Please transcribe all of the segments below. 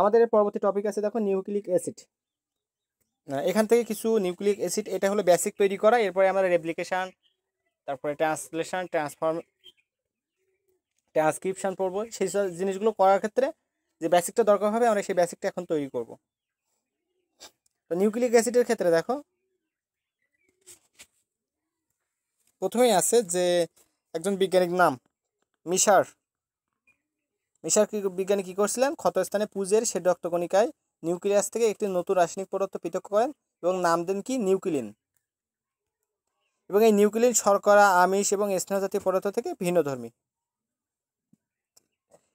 আমাদের পরবর্তী টপিক আছে দেখো নিউক্লিক অ্যাসিড এখান থেকে কিছু নিউক্লিক অ্যাসিড এটা হলো বেসিক তৈরি করা এরপরে আমরা রেপ্লিকেশান তারপরে ট্রান্সলেশন ট্রান্সফর্ম ট্রান্সক্রিপশান পড়বো সেই সব জিনিসগুলো করার ক্ষেত্রে যে বেসিকটা দরকার হবে আমরা সেই বেসিকটা এখন তৈরি করব তো নিউক্লিক অ্যাসিডের ক্ষেত্রে দেখো প্রথমেই আছে যে একজন বিজ্ঞানীর নাম মিশার মিশার বিজ্ঞানী কী করছিলেন ক্ষতস্থানে পুজের সে রক্তকণিকায় নিউক্লিয়াস থেকে একটি নতুন রাসায়নিক পদার্থ পৃথক করেন এবং নাম দেন কি নিউক্লিন এবং এই নিউক্লিন শর্করা আমিষ এবং স্নেহ জাতীয় পদার্থ থেকে ভিন্নধর্মী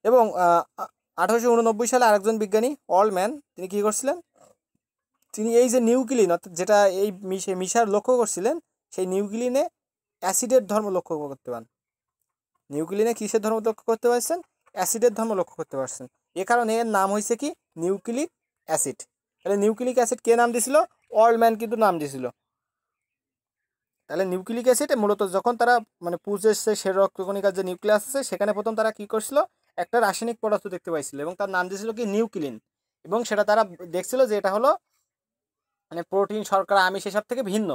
এবং আঠারোশো উননব্বই সালে আরেকজন বিজ্ঞানী অলম্যান তিনি কী করছিলেন তিনি এই যে নিউক্লিন অর্থাৎ যেটা এই মিশার লক্ষ্য করছিলেন সেই নিউক্লিনে অ্যাসিডের ধর্ম লক্ষ্য করতে পান নিউক্লিনে কিসের ধর্ম লক্ষ্য করতে পারছেন অ্যাসিডের ধর্ম লক্ষ্য করতে পারছেন এ কারণে এর নাম হয়েছে কি নিউক্লিক অ্যাসিড তাহলে নিউক্লিক অ্যাসিড কে নাম দিছিল অল্ডম্যান কিন্তু নাম দিছিল তাহলে নিউক্লিক অ্যাসিড মূলত যখন তারা মানে পুজের সে রক্তকণিকার যে নিউক্লিয়াস আছে সেখানে প্রথম তারা কি করছিল একটা রাসায়নিক পদার্থ দেখতে পাইছিল এবং তার নাম দিয়েছিল কি নিউক্লিন এবং সেটা তারা দেখছিল যে এটা হলো মানে প্রোটিন শর্করা আমিষ এসব থেকে ভিন্ন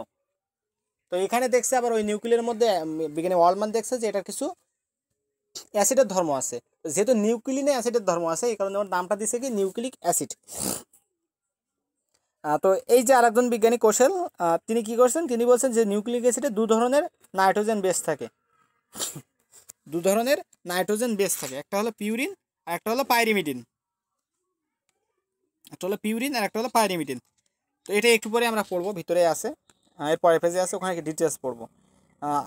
তো এখানে দেখছে আবার ওই নিউক্লিয়ার মধ্যে বিজ্ঞানী ওয়ালমান দেখছে যে এটা কিছু অ্যাসিডের ধর্ম আছে যেহেতু নিউক্লিনে অ্যাসিডের ধর্ম আছে এই কারণে নামটা দিছে কি নিউক্লিক অ্যাসিড তো এই যে আর একজন বিজ্ঞানী কৌশল তিনি কি করছেন তিনি বলছেন যে নিউক্লিক অ্যাসিডে দু ধরনের নাইট্রোজেন বেস থাকে দু ধরনের নাইট্রোজেন বেস থাকে একটা হলো পিউরিন আর একটা হলো পাইরিমিডিন একটা হলো পিউরিন আর একটা হলো পাইরিমিডিন তো এটা একটু পরে আমরা পড়বো ভিতরে আছে এর পরে ফেজে আছে ওখানে ডিটেলস পড়বো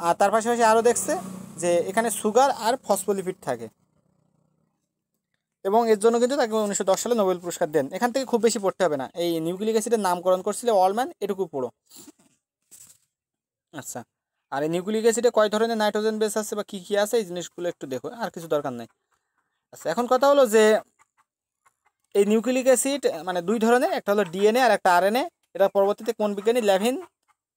আর তার পাশাপাশি আরও দেখছে যে এখানে সুগার আর ফসফোলিপিড থাকে এবং এর জন্য কিন্তু তাকে উনিশশো সালে নোবেল পুরস্কার দেন এখান থেকে খুব বেশি পড়তে হবে না এই নিউক্লিক অ্যাসিডের নামকরণ করছিল অলম্যান এটুকু পড়ো আচ্ছা আর এই নিউক্লিক অ্যাসিডে কয় ধরনের নাইট্রোজেন বেস আছে বা কী কী আছে এই জিনিসগুলো একটু দেখো আর কিছু দরকার নেই আচ্ছা এখন কথা হলো যে এই নিউক্লিক অ্যাসিড মানে দুই ধরনের একটা হলো ডিএনএ আর একটা আরএনএ এটা পরবর্তীতে কোন বিজ্ঞানী ল্যাভিন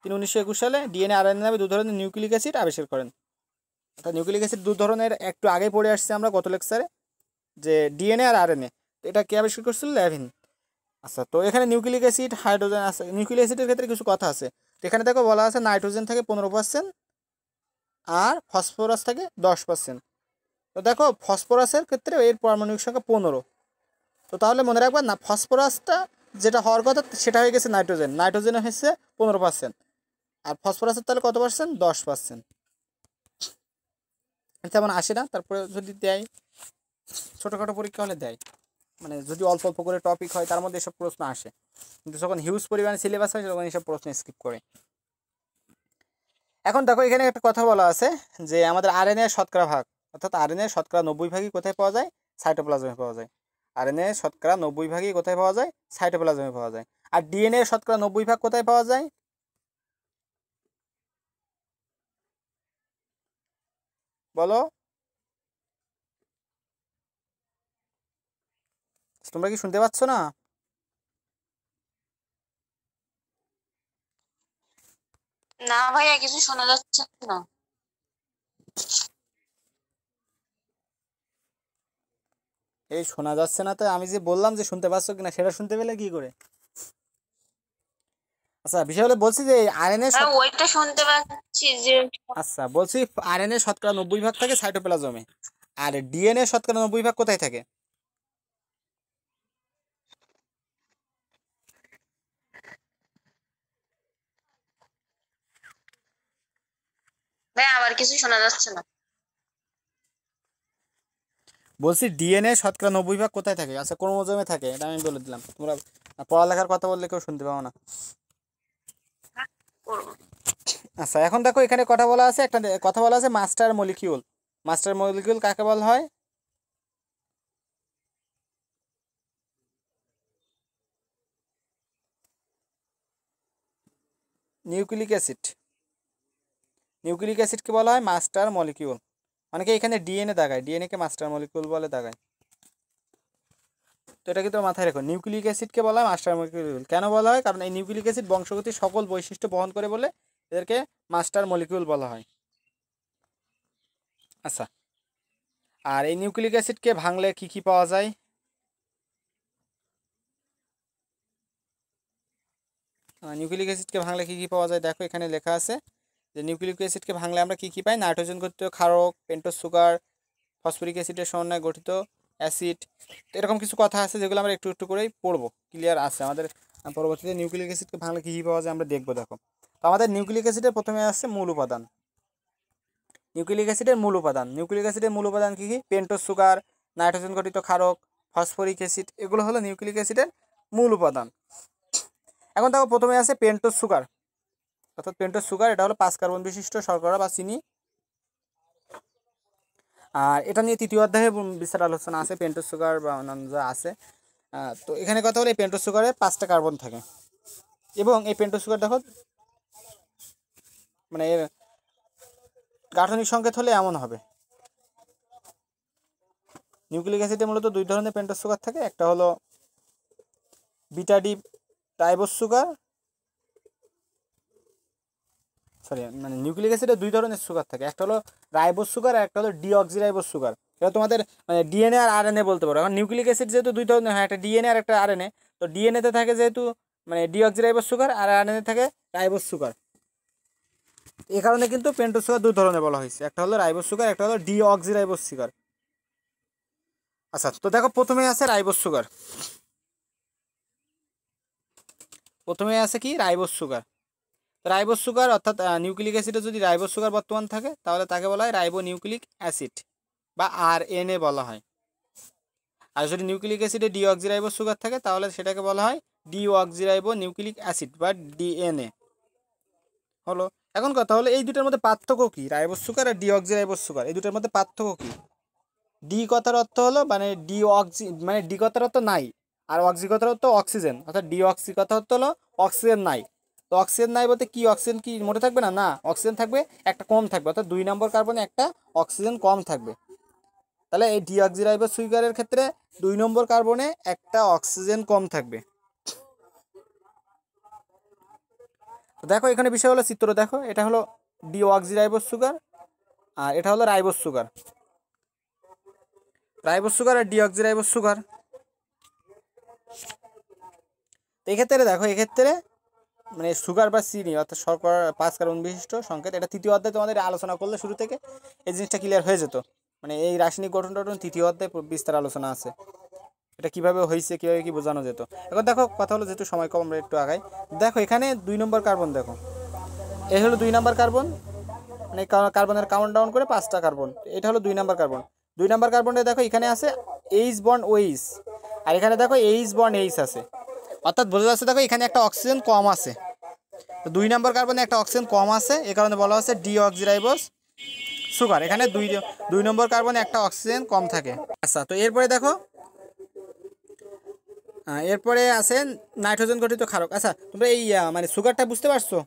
তিনি উনিশশো সালে ডিএনএ আরএনএ নামে দু ধরনের নিউক্লিক অ্যাসিড আবিষ্কার করেন অর্থাৎ নিউক্লিক অ্যাসিড দু ধরনের একটু আগে পড়ে আসছে আমরা গত লেকচারে যে ডিএনএ আর আরএনএ তো এটা কে আবিষ্কার করছিল ল্যাভিন আচ্ছা তো এখানে নিউক্লিক অ্যাসিড হাইড্রোজেন আছে নিউক্লিক অ্যাসিডের ক্ষেত্রে কিছু কথা আছে তো এখানে দেখো বলা আছে নাইট্রোজেন থাকে পনেরো পার্সেন্ট আর ফসফরাস থাকে দশ পার্সেন্ট তো দেখো ফসফরাসের ক্ষেত্রে এর পারমাণবিক সংখ্যা পনেরো তো তাহলে মনে রাখবেন না ফসফরাসটা যেটা হওয়ার কথা সেটা হয়ে গেছে নাইট্রোজেন নাইট্রোজেন হয়েছে পনেরো পার্সেন্ট আর ফসফরাসের তাহলে কত পার্সেন্ট দশ পার্সেন্ট তেমন আসে না তারপরে যদি দেয় ছোটোখাটো পরীক্ষা হলে দেয় মানে যদি অল্প অল্প করে টপিক হয় তার মধ্যে এসব প্রশ্ন আসে কিন্তু যখন হিউজ পরিমাণে সিলেবাস হয় তখন এসব প্রশ্ন স্কিপ করে এখন দেখো এখানে একটা কথা বলা আছে যে আমাদের আর শতকরা ভাগ অর্থাৎ আর শতকরা নব্বই ভাগই কোথায় পাওয়া যায় সাইটোপ্লাজমে পাওয়া যায় আর শতকরা নব্বই ভাগই কোথায় পাওয়া যায় সাইটোপ্লাজমে পাওয়া যায় আর ডিএনএ শতকরা নব্বই ভাগ কোথায় পাওয়া যায় বলো তোমরা কি শুনতে পাচ্ছ না না ভাইয়া কিছু শোনা যাচ্ছে না এই শোনা যাচ্ছে না তো আমি যে বললাম যে শুনতে পাচ্ছ কিনা সেটা শুনতে পেলে কি করে আচ্ছা বিষয় হলো বলছি যে আরএনএ হ্যাঁ, ওইটা শুনতে পাচ্ছি যে আচ্ছা বলছি আরএনএ শতকরা 90 ভাগ থাকে সাইটোপ্লাজমে আর ডিএনএ শতকরা 90 ভাগ কোথায় থাকে ভাই আবার কিছু শোনা যাচ্ছে না বলছি ডিএনএ শতকরা 90 ভাগ কোথায় থাকে আচ্ছা ক্রোমোজোমে থাকে এটা আমি বলে দিলাম তোমরা পড়ালেখার কথা বললে কেউ শুনতে পাও না আচ্ছা এখন দেখো এখানে কথা বলা আছে একটা কথা বলা আছে মাস্টার মলিকিউল মাস্টার মলিকিউল কাকে বলা হয় নিউক্লিক অ্যাসিড নিউক্লিক অ্যাসিডকে বলা হয় মাস্টার মলিকিউল অনেকে এখানে ডিএনএ দাগায় ডিএনএকে মাস্টার মলিকিউল বলে দাগায় তো এটা কিন্তু মাথায় রেখো নিউক্লিক অ্যাসিডকে বলা হয় মাস্টার মলিকিউল কেন বলা হয় কারণ এই নিউক্লিক অ্যাসিড বংশগতির সকল বৈশিষ্ট্য বহন করে বলে এদেরকে মাস্টার মলিকিউল বলা হয় আচ্ছা আর এই নিউক্লিক অ্যাসিডকে ভাঙলে কি কি পাওয়া যায় নিউক্লিক অ্যাসিডকে ভাঙলে কি কি পাওয়া যায় দেখো এখানে লেখা আছে যে নিউক্লিক অ্যাসিডকে ভাঙলে আমরা কি কি পাই নাইট্রোজেন গঠিত ক্ষারক পেন্টোস সুগার ফসফরিক অ্যাসিডের সমন্বয়ে গঠিত অ্যাসিড এরকম কিছু কথা আছে যেগুলো আমরা একটু একটু করেই পড়বো ক্লিয়ার আছে আমাদের পরবর্তীতে নিউক্লিক অ্যাসিডকে ভাঙলে কী কী পাওয়া যায় আমরা দেখবো দেখো তো আমাদের নিউক্লিক অ্যাসিডের প্রথমে আসছে মূল উপাদান নিউক্লিক অ্যাসিডের মূল উপাদান নিউক্লিক অ্যাসিডের মূল উপাদান কী কী পেন্টোজ সুগার নাইট্রোজেন ঘটিত ক্ষারক ফসফরিক অ্যাসিড এগুলো হলো নিউক্লিক অ্যাসিডের মূল উপাদান এখন দেখো প্রথমে আছে পেন্টোস সুগার অর্থাৎ পেন্টোজ সুগার এটা হলো পাঁচ কার্বন বিশিষ্ট শর্করা বা চিনি আর এটা নিয়ে তৃতীয় অধ্যায়ে বিস্তার আলোচনা আছে পেন্টো সুগার বা অন্যান্য যা আছে তো এখানে কথা হলো এই পেন্টো সুগারে পাঁচটা কার্বন থাকে এবং এই পেন্টো সুগার দেখো মানে এর গাঠনিক সংকেত হলে এমন হবে নিউক্লিক অ্যাসিডে মূলত দুই ধরনের পেন্টো সুগার থাকে একটা হলো বিটাডি টাইবোস সুগার সরি মানে নিউক্লিক অ্যাসিডে দুই ধরনের সুগার থাকে একটা হলো রাইবোস সুগার আর একটা হলো ডিঅক্সিরাইবোস সুগার এটা তোমাদের মানে ডিএনএ আর আরএনএ বলতে পারো এখন নিউক্লিক অ্যাসিড যেহেতু দুই ধরনের হয় একটা ডিএনএ আর একটা আরএনএ তো ডিএনএতে থাকে যেহেতু মানে ডিঅক্সিরাইবোস সুগার আর আরএনএ থাকে রাইবোস সুগার এ কারণে কিন্তু পেন্টোস সুগার দুই ধরনের বলা হয়েছে একটা হলো রাইবোস সুগার একটা হলো ডিঅক্সিরাইবোস সুগার আচ্ছা তো দেখো প্রথমে আছে রাইবোস সুগার প্রথমে আছে কি রাইবোস সুগার রাইবো সুগার অর্থাৎ নিউক্লিক অ্যাসিডে যদি রাইবো সুগার বর্তমান থাকে তাহলে তাকে বলা হয় রাইবো নিউক্লিক অ্যাসিড বা আর বলা হয় আর যদি নিউক্লিক অ্যাসিডে ডিঅক্সিরাইবো সুগার থাকে তাহলে সেটাকে বলা হয় ডিঅক্সিরাইবো নিউক্লিক অ্যাসিড বা ডিএনএ হলো এখন কথা হলো এই দুটার মধ্যে পার্থক্য কী রাইবোস সুগার আর ডিঅক্সিরাইবোস সুগার এই দুটার মধ্যে পার্থক্য কী ডি কথার অর্থ হলো মানে ডিঅক্সি মানে ডি কথার অর্থ নাই আর অক্সি কথার অর্থ অক্সিজেন অর্থাৎ ডিঅক্সি কথা অর্থ হলো অক্সিজেন নাই তো অক্সিজেন নাই বলতে কি অক্সিজেন কি মোটে থাকবে না না অক্সিজেন থাকবে একটা কম থাকবে অর্থাৎ দুই নম্বর কার্বনে একটা অক্সিজেন কম থাকবে তাহলে এই ডিঅক্সিরাইবোস সুইগারের ক্ষেত্রে দুই নম্বর কার্বনে একটা অক্সিজেন কম থাকবে দেখো এখানে বিষয় হলো চিত্র দেখো এটা হলো ডিঅক্সিরাইবোস সুগার আর এটা হলো রাইবোস সুগার রাইবোস সুগার আর ডিঅক্সিরাইবোস সুগার এক্ষেত্রে দেখো এক্ষেত্রে মানে সুগার বা চিনি অর্থাৎ শর্কর পাঁচ কার্বন বিশিষ্ট সংকেত এটা তৃতীয় অধ্যায় তোমাদের আলোচনা করলে শুরু থেকে এই জিনিসটা ক্লিয়ার হয়ে যেত মানে এই রাসায়নিক গঠন টঠন তৃতীয় অধ্যায় বিস্তার আলোচনা আছে এটা কিভাবে হয়েছে কীভাবে কি বোঝানো যেত এখন দেখো কথা হলো যেহেতু সময় কম আমরা একটু আগাই দেখো এখানে দুই নম্বর কার্বন দেখো এই হলো দুই নম্বর কার্বন মানে কার্বনের কাউন্ট ডাউন করে পাঁচটা কার্বন এটা হলো দুই নম্বর কার্বন দুই নম্বর কার্বনটা দেখো এখানে আছে এইচ বন্ড ওইস আর এখানে দেখো এইচ বন্ড এইচ আছে অর্থাৎ বোঝা যাচ্ছে দেখো এখানে একটা অক্সিজেন কম আছে তো দুই নম্বর কার্বনে একটা অক্সিজেন কম আছে এ কারণে বলা হচ্ছে ডিঅক্সিরাইবোস সুগার এখানে দুই দুই নম্বর কার্বনে একটা অক্সিজেন কম থাকে আচ্ছা তো এরপরে দেখো এরপরে আছে নাইট্রোজেন গঠিত খারক আচ্ছা তোমরা এই মানে সুগারটা বুঝতে পারছো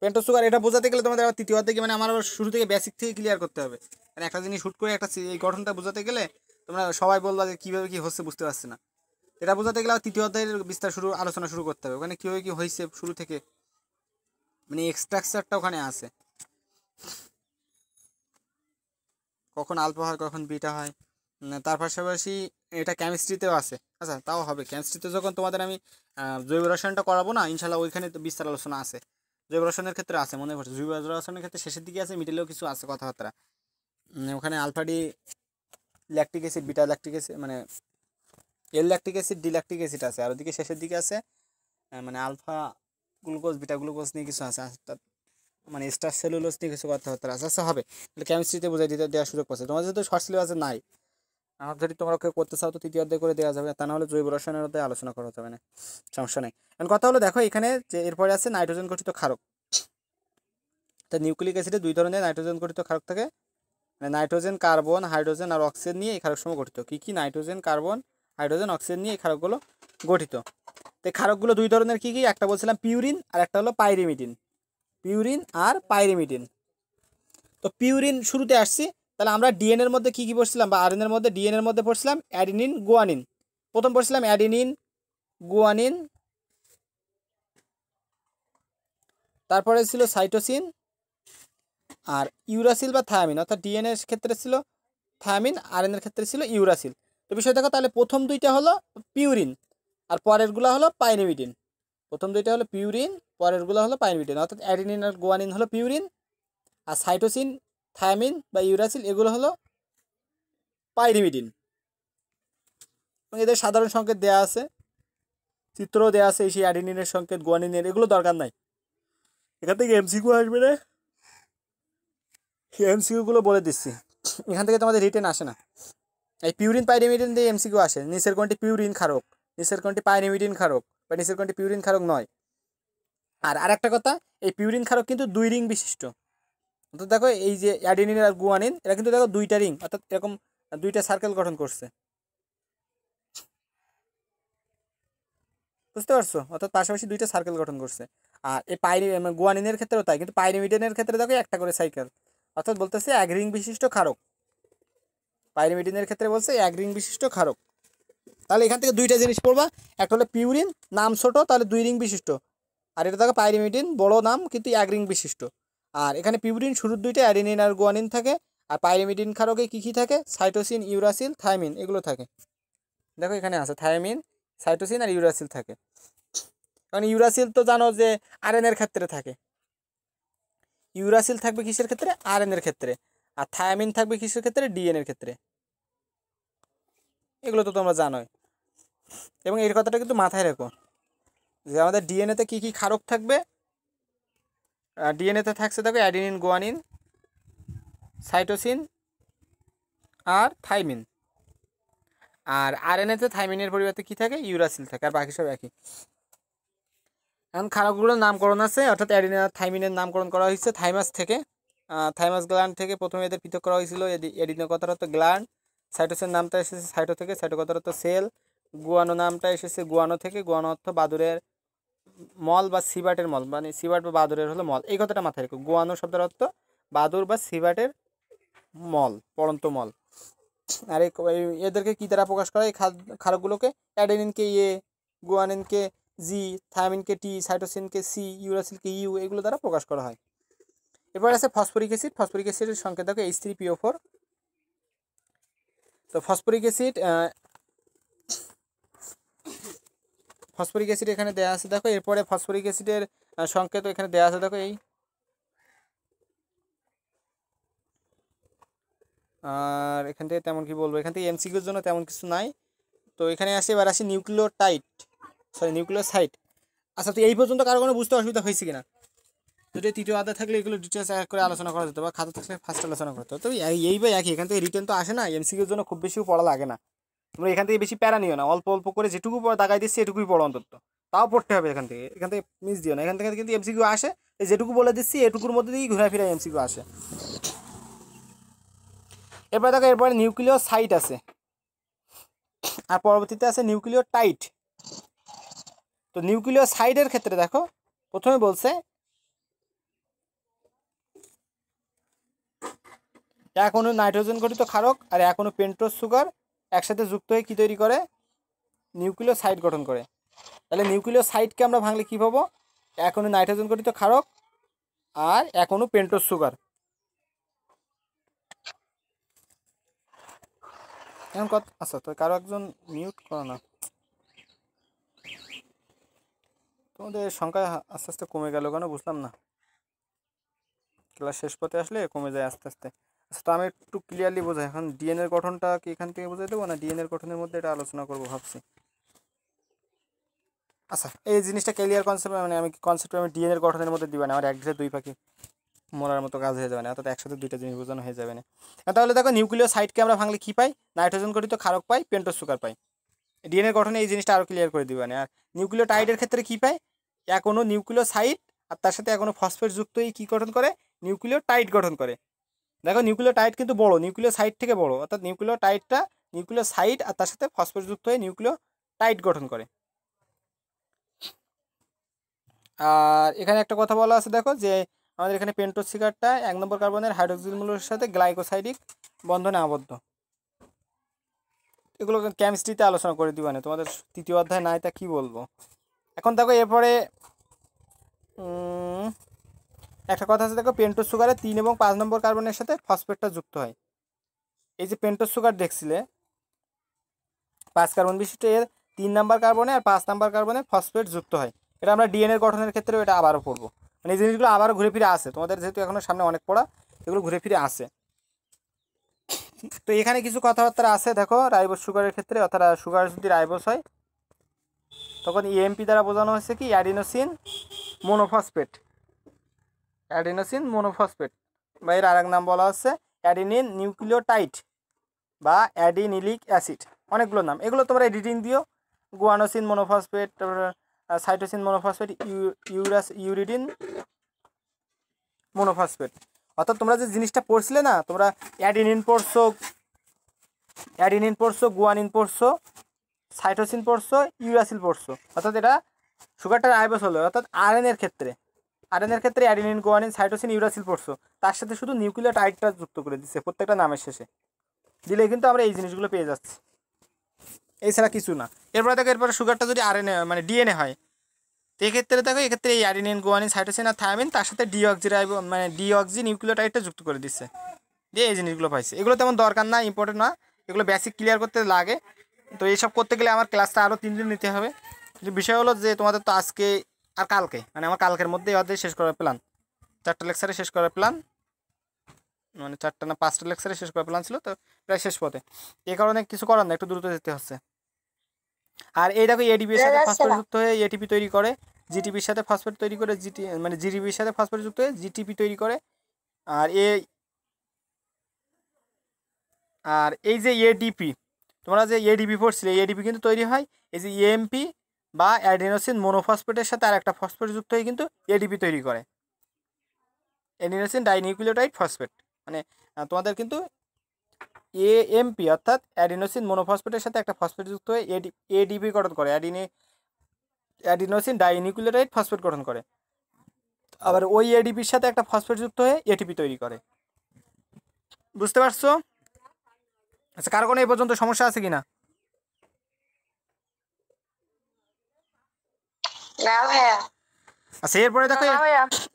পেন্টো সুগার এটা বোঝাতে গেলে তোমাদের আবার তৃতীয় থেকে মানে আমার শুরু থেকে বেসিক থেকে ক্লিয়ার করতে হবে মানে একটা জিনিস শ্যুট করে একটা এই গঠনটা বোঝাতে গেলে তোমরা সবাই বলবা যে কীভাবে কী হচ্ছে বুঝতে পারছি না এটা বোঝাতে গেলে তৃতীয় অধ্যায়ের বিস্তার শুরু আলোচনা শুরু করতে হবে ওখানে কীভাবে কী হয়েছে শুরু থেকে মানে এক্সট্রাকচারটা ওখানে আছে কখন আলফা হয় কখন বিটা হয় তার পাশাপাশি এটা কেমিস্ট্রিতেও আছে আচ্ছা তাও হবে কেমিস্ট্রিতে যখন তোমাদের আমি জৈব রসায়নটা করাবো না ইনশাল্লাহ ওইখানে বিস্তার আলোচনা আছে জৈব রসায়নের ক্ষেত্রে আছে মনে করছে জৈব রসায়নের ক্ষেত্রে শেষের দিকে আছে মিডিলেও কিছু আছে কথাবার্তা ওখানে alpha D lactic acid beta lactic acid মানে L lactic acid D lactic acid আছে আর ওদিকে শেষের দিকে আছে মানে আলফা গ্লুকোজ বিটা গ্লুকোজ নিয়ে কিছু আছে আচ্ছা, মানে স্টার সেলুলোজ নিয়ে কিছু কথাবার্তা আছে আচ্ছা হবে তাহলে কেমিস্ট্রিতে বুঝাই দিতে দেওয়ার সুযোগ পাচ্ছে তোমার যেহেতু শর্ট সিলেবাসে নাই আমার যদি তোমরা কেউ করতে চাও তো তৃতীয় অধ্যায় করে দেওয়া যাবে তা নাহলে জৈব রসায়নের অধ্যায় আলোচনা করা যাবে না সমস্যা নেই এখন কথা হলো দেখো এখানে যে এরপরে আছে নাইট্রোজেন গঠিত ক্ষারক তা নিউক্লিক অ্যাসিডে দুই ধরনের নাইট্রোজেন গঠিত ক্ষারক থাকে নাইট্রোজেন কার্বন হাইড্রোজেন আর অক্সিজেন নিয়ে এই ক্ষারকসমূহ গঠিত কী কী নাইট্রোজেন কার্বন হাইড্রোজেন অক্সিজেন নিয়ে এই ক্ষারকগুলো গঠিত তো ক্ষারকগুলো দুই ধরনের কী কী একটা বলছিলাম পিউরিন আর একটা হলো পাইরিমিডিন পিউরিন আর পাইরিমিডিন তো পিউরিন শুরুতে আসছি তাহলে আমরা ডিএনএর মধ্যে কী কী পড়ছিলাম বা আরএনএর মধ্যে ডিএনএর মধ্যে পড়ছিলাম অ্যাডিনিন গোয়ানিন প্রথম পড়ছিলাম অ্যাডিনিন গোয়ানিন তারপরে ছিল সাইটোসিন আর ইউরাসিল বা থায়ামিন অর্থাৎ ডিএনএর ক্ষেত্রে ছিল থায়ামিন আরএনএর ক্ষেত্রে ছিল ইউরাসিল তো বিষয় দেখো তাহলে প্রথম দুইটা হলো পিউরিন আর পরেরগুলো হলো পাইনিবিডিন প্রথম দুইটা হলো পিউরিন পরেরগুলো হলো পাইনিবিডিন অর্থাৎ অ্যাডিনিন আর গোয়ানিন হলো পিউরিন আর সাইটোসিন থায়ামিন বা ইউরাসিল এগুলো হলো পাইরিমিডিন এবং এদের সাধারণ সংকেত দেয়া আছে চিত্র দেওয়া আছে সেই অ্যাডিনিনের সংকেত গোয়ানিনের এগুলো দরকার নাই এখান থেকে এমসিকিউ আসবে রে এমসিকিউগুলো বলে দিচ্ছি এখান থেকে তোমাদের রিটার্ন আসে না এই পিউরিন পাইরেমিডিন দিয়ে এমসিকিউ আসে নিচের কোনটি পিউরিন খারক নিচের কোনটি পাইরেমিডিন খারক বা নিচের কোনটি পিউরিন খারক নয় আর আরেকটা কথা এই পিউরিন খারক কিন্তু দুই রিং বিশিষ্ট অর্থাৎ দেখো এই যে অ্যাডিনিন আর গুয়ানিন এরা কিন্তু দেখো দুইটা রিং অর্থাৎ এরকম দুইটা সার্কেল গঠন করছে বুঝতে পারছো অর্থাৎ পাশাপাশি দুইটা সার্কেল গঠন করছে আর এই পাইরি গুয়ানিনের ক্ষেত্রেও তাই কিন্তু পাইরিমিডিনের ক্ষেত্রে দেখো একটা করে সাইকেল অর্থাৎ বলতেছে এক রিং বিশিষ্ট খারক পাইরিমিডিনের ক্ষেত্রে বলছে এক রিং বিশিষ্ট ক্ষারক তাহলে এখান থেকে দুইটা জিনিস পড়বা একটা হলো পিউরিন নাম ছোটো তাহলে দুই রিং বিশিষ্ট আর এটা থাকে পাইরিমিডিন বড় নাম কিন্তু এক রিং বিশিষ্ট আর এখানে পিউরিন শুরুর দুইটা অ্যারিনিন আর গোয়ানিন থাকে আর পাইরিমিডিন ক্ষারকে কী কী থাকে সাইটোসিন ইউরাসিল থাইমিন এগুলো থাকে দেখো এখানে আছে থাইমিন সাইটোসিন আর ইউরাসিল থাকে কারণ ইউরাসিল তো জানো যে আরএনের ক্ষেত্রে থাকে ইউরাসিল থাকবে কিসের ক্ষেত্রে আরএনের ক্ষেত্রে আর থায়ামিন থাকবে কিসের ক্ষেত্রে ডিএনএর ক্ষেত্রে এগুলো তো তোমরা জানোই এবং এর কথাটা কিন্তু মাথায় রেখো যে আমাদের ডিএনএতে কী কী খারক থাকবে ডিএনএতে থাকছে দেখো অ্যাডিনিন গোয়ানিন সাইটোসিন আর থাইমিন আর আরএনএতে থাইমিনের পরিবর্তে কী থাকে ইউরাসিল থাকে আর বাকি সব একই এখন খারাপগুলোর নামকরণ আছে অর্থাৎ অ্যাডিন আর থাইমিনের নামকরণ করা হয়েছে থাইমাস থেকে থাইমাস গ্ল্যান্ড থেকে প্রথমে এদের পৃথক করা হয়েছিল এডিনোকথারত গ্ল্যান্ড সাইটোসের নামটা এসেছে সাইটো থেকে সাইটো সাইটোকথারত সেল গুয়ানো নামটা এসেছে গুয়ানো থেকে গুয়ানো অর্থ বাদুরের মল বা সিবাটের মল মানে সিবাট বা বাদুরের হলো মল এই কথাটা মাথায় রেখো গুয়ানো শব্দের অর্থ বাদুর বা সিবাটের মল পরন্ত মল আর এদেরকে কী দ্বারা প্রকাশ করা এই অ্যাডেনিন অ্যাডেনিনকে এ গুয়ানিনকে জি থায়ামিনকে টি সাইটোসিনকে সি ইউরাসিলকে ইউ এগুলো দ্বারা প্রকাশ করা হয় এবার আছে ফসফরিক অ্যাসিড ফসফরিক অ্যাসিডের সংকেত এইচ থ্রি পিও ফোর তো ফসফরিক অ্যাসিড ফসফরিক অ্যাসিড এখানে দেওয়া আছে দেখো এরপরে ফসফরিক অ্যাসিডের সংকেত এখানে দেওয়া আছে দেখো এই আর এখান থেকে তেমন কি বলবো এখান থেকে এমসিকিউর জন্য তেমন কিছু নাই তো এখানে আসে এবার আসে নিউক্লিওটাইট সরি নিউক্লিওসাইট আচ্ছা তো এই পর্যন্ত কারো কোনো বুঝতে অসুবিধা হয়েছে কিনা যদি তৃতীয় অধ্যায় থাকলে এগুলো ডিটেলস এক করে আলোচনা করা যেত বা খাতা থাকলে ফার্স্ট আলোচনা করতে তো এই বা একই এখান থেকে রিটার্ন তো আসে না এমসিকিউর জন্য খুব বেশিও পড়া লাগে না তোমরা এখান থেকে বেশি প্যারা নিও না অল্প অল্প করে যেটুকু পড়া দাগাই দিচ্ছে সেটুকুই পড়ো অন্তত তাও পড়তে হবে এখান থেকে এখান থেকে মিস দিও না এখান থেকে কিন্তু এমসিকিউ আসে যেটুকু বলে দিচ্ছি এটুকুর মধ্যে দিয়েই ঘোরাফেরা এমসিকিউ আসে এরপরে দেখো এরপরে নিউক্লিয় সাইট আছে আর পরবর্তীতে আছে নিউক্লিয় টাইট তো নিউক্লিয় সাইডের ক্ষেত্রে দেখো প্রথমে বলছে এক নাইট্রোজেন গঠিত ক্ষারক আর এক পেন্ট্রোস সুগার একসাথে যুক্ত হয়ে কী তৈরি করে সাইট গঠন করে তাহলে সাইটকে আমরা ভাঙলে কী পাবো এক নাইট্রোজেন গঠিত ক্ষারক আর এক পেন্ট্রোস সুগার এখন কত আচ্ছা তো কারো একজন মিউট করো না তোমাদের সংখ্যা আস্তে আস্তে কমে গেল কেন বুঝলাম না ক্লাস শেষ পথে আসলে কমে যায় আস্তে আস্তে সেটা আচ্ছা, আমি একটু ক্লিয়ারলি বোঝাই এখন ডিএনএর গঠনটা কি এখান থেকে বোঝাই দেবো না ডিএনএর গঠনের মধ্যে এটা আলোচনা করবো ভাবছি আচ্ছা এই জিনিসটা ক্লিয়ার কনসেপ্ট মানে আমি কনসেপ্ট আমি ডিএনএর গঠনের মধ্যে দিবে না আমার এক দুই পাখি মরার মতো কাজ হয়ে যাবে না অর্থাৎ একসাথে দুইটা জিনিস বোঝানো হয়ে যাবে না তাহলে দেখো নিউক্লিয় সাইডকে আমরা ভাঙলে কী পাই নাইট্রোজেন করি তো খারক পাই পেন্টো সুগার পাই ডিএনএর গঠনে এই জিনিসটা আরও ক্লিয়ার করে দিবে না আর নিউক্লিয় টাইডের ক্ষেত্রে কী পাই এখনও নিউক্লিয় সাইড আর তার সাথে এখনও ফসফেট যুক্তই কী গঠন করে নিউক্লিয় টাইড গঠন করে দেখো নিউক্লিয় টাইট কিন্তু বড় নিউক্লিয় সাইট থেকে বড় অর্থাৎ নিউক্লিয় টাইটটা নিউক্লিয় সাইট আর তার সাথে ফসফরাস যুক্ত হয়ে নিউক্লিয় টাইট গঠন করে আর এখানে একটা কথা বলা আছে দেখো যে আমাদের এখানে পেন্টোস সিগারটা এক নম্বর কার্বনের হাইড্রোক্সিল মূলের সাথে গ্লাইকোসাইডিক বন্ধনে আবদ্ধ এগুলো কেমিস্ট্রিতে আলোচনা করে দিবানে তোমাদের তৃতীয় অধ্যায় নাই তা কি বলবো এখন দেখো এরপরে একটা কথা আছে দেখো পেন্টো সুগারে তিন এবং পাঁচ নম্বর কার্বনের সাথে ফসফেটটা যুক্ত হয় এই যে পেন্টো সুগার দেখছিলে পাঁচ কার্বন বিশিষ্ট এর তিন নাম্বার কার্বনে আর পাঁচ নাম্বার কার্বনে ফসফেট যুক্ত হয় এটা আমরা ডিএনএর গঠনের ক্ষেত্রেও এটা আবারও পড়বো মানে এই জিনিসগুলো আবারও ঘুরে ফিরে আসে তোমাদের যেহেতু এখনও সামনে অনেক পড়া এগুলো ঘুরে ফিরে আসে তো এখানে কিছু কথাবার্তা আছে দেখো রাইবোস সুগারের ক্ষেত্রে অর্থাৎ সুগার যদি রাইবোস হয় তখন ইএমপি e দ্বারা বোঝানো হয়েছে কি অ্যাডিনোসিন মোনোফসফেট অ্যাডিনোসিন মনোফসফেট বা এর আরেক নাম বলা হচ্ছে অ্যাডিনিন নিউক্লিওটাইড বা অ্যাডিনিলিক অ্যাসিড অনেকগুলো নাম এগুলো তোমরা এডিটিং দিও গুয়ানোসিন মনোফসফেট তারপর সাইটোসিন মনোফসফেট ইউরাস ইউরিডিন মনোফসফেট অর্থাৎ তোমরা যে জিনিসটা পড়ছিলে না তোমরা অ্যাডিনিন পড়ছো অ্যাডিনিন পড়ছো গুয়ানিন পড়ছো সাইটোসিন পড়ছো ইউরাসিল পড়ছো অর্থাৎ এটা সুগারটার আইবস হলো অর্থাৎ আরএনএর ক্ষেত্রে আরএনএর ক্ষেত্রে অ্যাডিনিন গোয়ানিন সাইটোসিন ইউরাসিল পড়ছো তার সাথে শুধু নিউক্লিয়ার টাইটটা যুক্ত করে দিচ্ছে প্রত্যেকটা নামের শেষে দিলে কিন্তু আমরা এই জিনিসগুলো পেয়ে যাচ্ছি এছাড়া কিছু না এরপরে দেখো এরপরে সুগারটা যদি আরএনএ মানে ডিএনএ হয় তো এক্ষেত্রে দেখো এক্ষেত্রে এই অ্যাডিনিন গোয়ানিন সাইটোসিন আর থায়ামিন তার সাথে রাইব মানে ডিঅক্সি টাইটটা যুক্ত করে দিচ্ছে দিয়ে এই জিনিসগুলো পাইছে এগুলো তেমন দরকার না ইম্পর্টেন্ট না এগুলো বেসিক ক্লিয়ার করতে লাগে তো এইসব করতে গেলে আমার ক্লাসটা আরও তিন দিন নিতে হবে বিষয় হলো যে তোমাদের তো আজকে আর কালকে মানে আমার কালকের মধ্যেই অধ্যায় শেষ করার প্ল্যান চারটা লেকচারে শেষ করার প্ল্যান মানে চারটা না পাঁচটা লেকচারে শেষ করার প্ল্যান ছিল তো প্রায় শেষ পথে এ কারণে কিছু করার না একটু দ্রুত যেতে হচ্ছে আর এই দেখো এডিপি এর সাথে ফসফেট যুক্ত হয়ে এটিপি তৈরি করে জিটিপির সাথে ফসফেট তৈরি করে জিটি মানে জিডিপির সাথে ফসফেট যুক্ত হয়ে জিটিপি তৈরি করে আর এ আর এই যে এডিপি তোমরা যে এডিপি পড়ছিলে এডিপি কিন্তু তৈরি হয় এই যে এমপি বা অ্যাডিনোসিন মনোফসফেটের সাথে আর একটা ফসফেট যুক্ত হয়ে কিন্তু এডিপি তৈরি করে অ্যাডিনোসিন ডাইনিউক্লিওটাইড ফসফেট মানে তোমাদের কিন্তু এএমপি অর্থাৎ অ্যাডিনোসিন মনোফসফেটের সাথে একটা ফসফেট যুক্ত হয়ে এডি এডিপি গঠন করে অ্যাডিনে অ্যাডিনোসিন ডাইনিউক্লিওটাইড ফসফেট গঠন করে আবার ওই এডিপির সাথে একটা ফসফেট যুক্ত হয়ে এটিপি তৈরি করে বুঝতে পারছো আচ্ছা কারো কোনো এই পর্যন্ত সমস্যা আছে কি না আচ্ছা এরপরে দেখো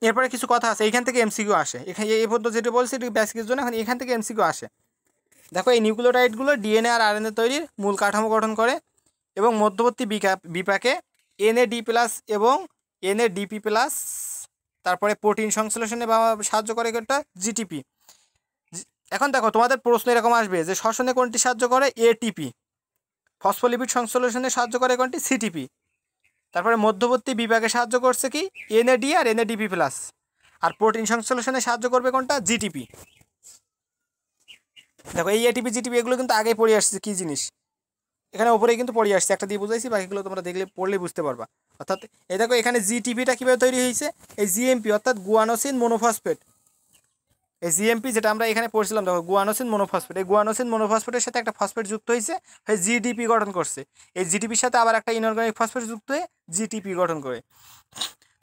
এরপরে কিছু কথা আছে এখান থেকে এমসিকিউ আসে এখানে এই পর্যন্ত যেটা বলছি এটি বেসিকের জন্য এখন এখান থেকে এমসিকিউ আসে দেখো এই নিউক্লিওটাইডগুলো ডিএনএ আর আর আরএনএ তৈরির মূল কাঠামো গঠন করে এবং মধ্যবর্তী বিপাকে এনএ ডি প্লাস এবং এনএ ডিপি প্লাস তারপরে প্রোটিন সংশ্লেষণে বা সাহায্য করে একটা জিটিপি এখন দেখো তোমাদের প্রশ্ন এরকম আসবে যে শ্বসনে কোনটি সাহায্য করে এটিপি ফসফোলিপিড সংশ্লেষণে সাহায্য করে কোনটি সিটিপি তারপরে মধ্যবর্তী বিভাগে সাহায্য করছে কি এনএডি আর এনএডিপি প্লাস আর প্রোটিন সংশ্লেষণে সাহায্য করবে কোনটা জিটিপি দেখো এই এটিপি জিটিপি এগুলো কিন্তু আগে পড়ে আসছে কী জিনিস এখানে ওপরেই কিন্তু পড়ে আসছে একটা দিয়ে বুঝাইছি বাকিগুলো তোমরা দেখলে পড়লে বুঝতে পারবা অর্থাৎ এই দেখো এখানে জিটিপিটা কীভাবে তৈরি হয়েছে এই জিএমপি অর্থাৎ গুয়ানোসিন মোনোফসফেট এই জিএমপি যেটা আমরা এখানে পড়ছিলাম দেখো গুয়ানোসিন মনোফসফেট এই গুয়ানোসিন মনোফসফেটের সাথে একটা ফসফেট যুক্ত হয়েছে হয়ে জিডিপি গঠন করছে এই জিডিপির সাথে আবার একটা ইনঅর্গানিক ফসফেট যুক্ত হয়ে জিটিপি গঠন করে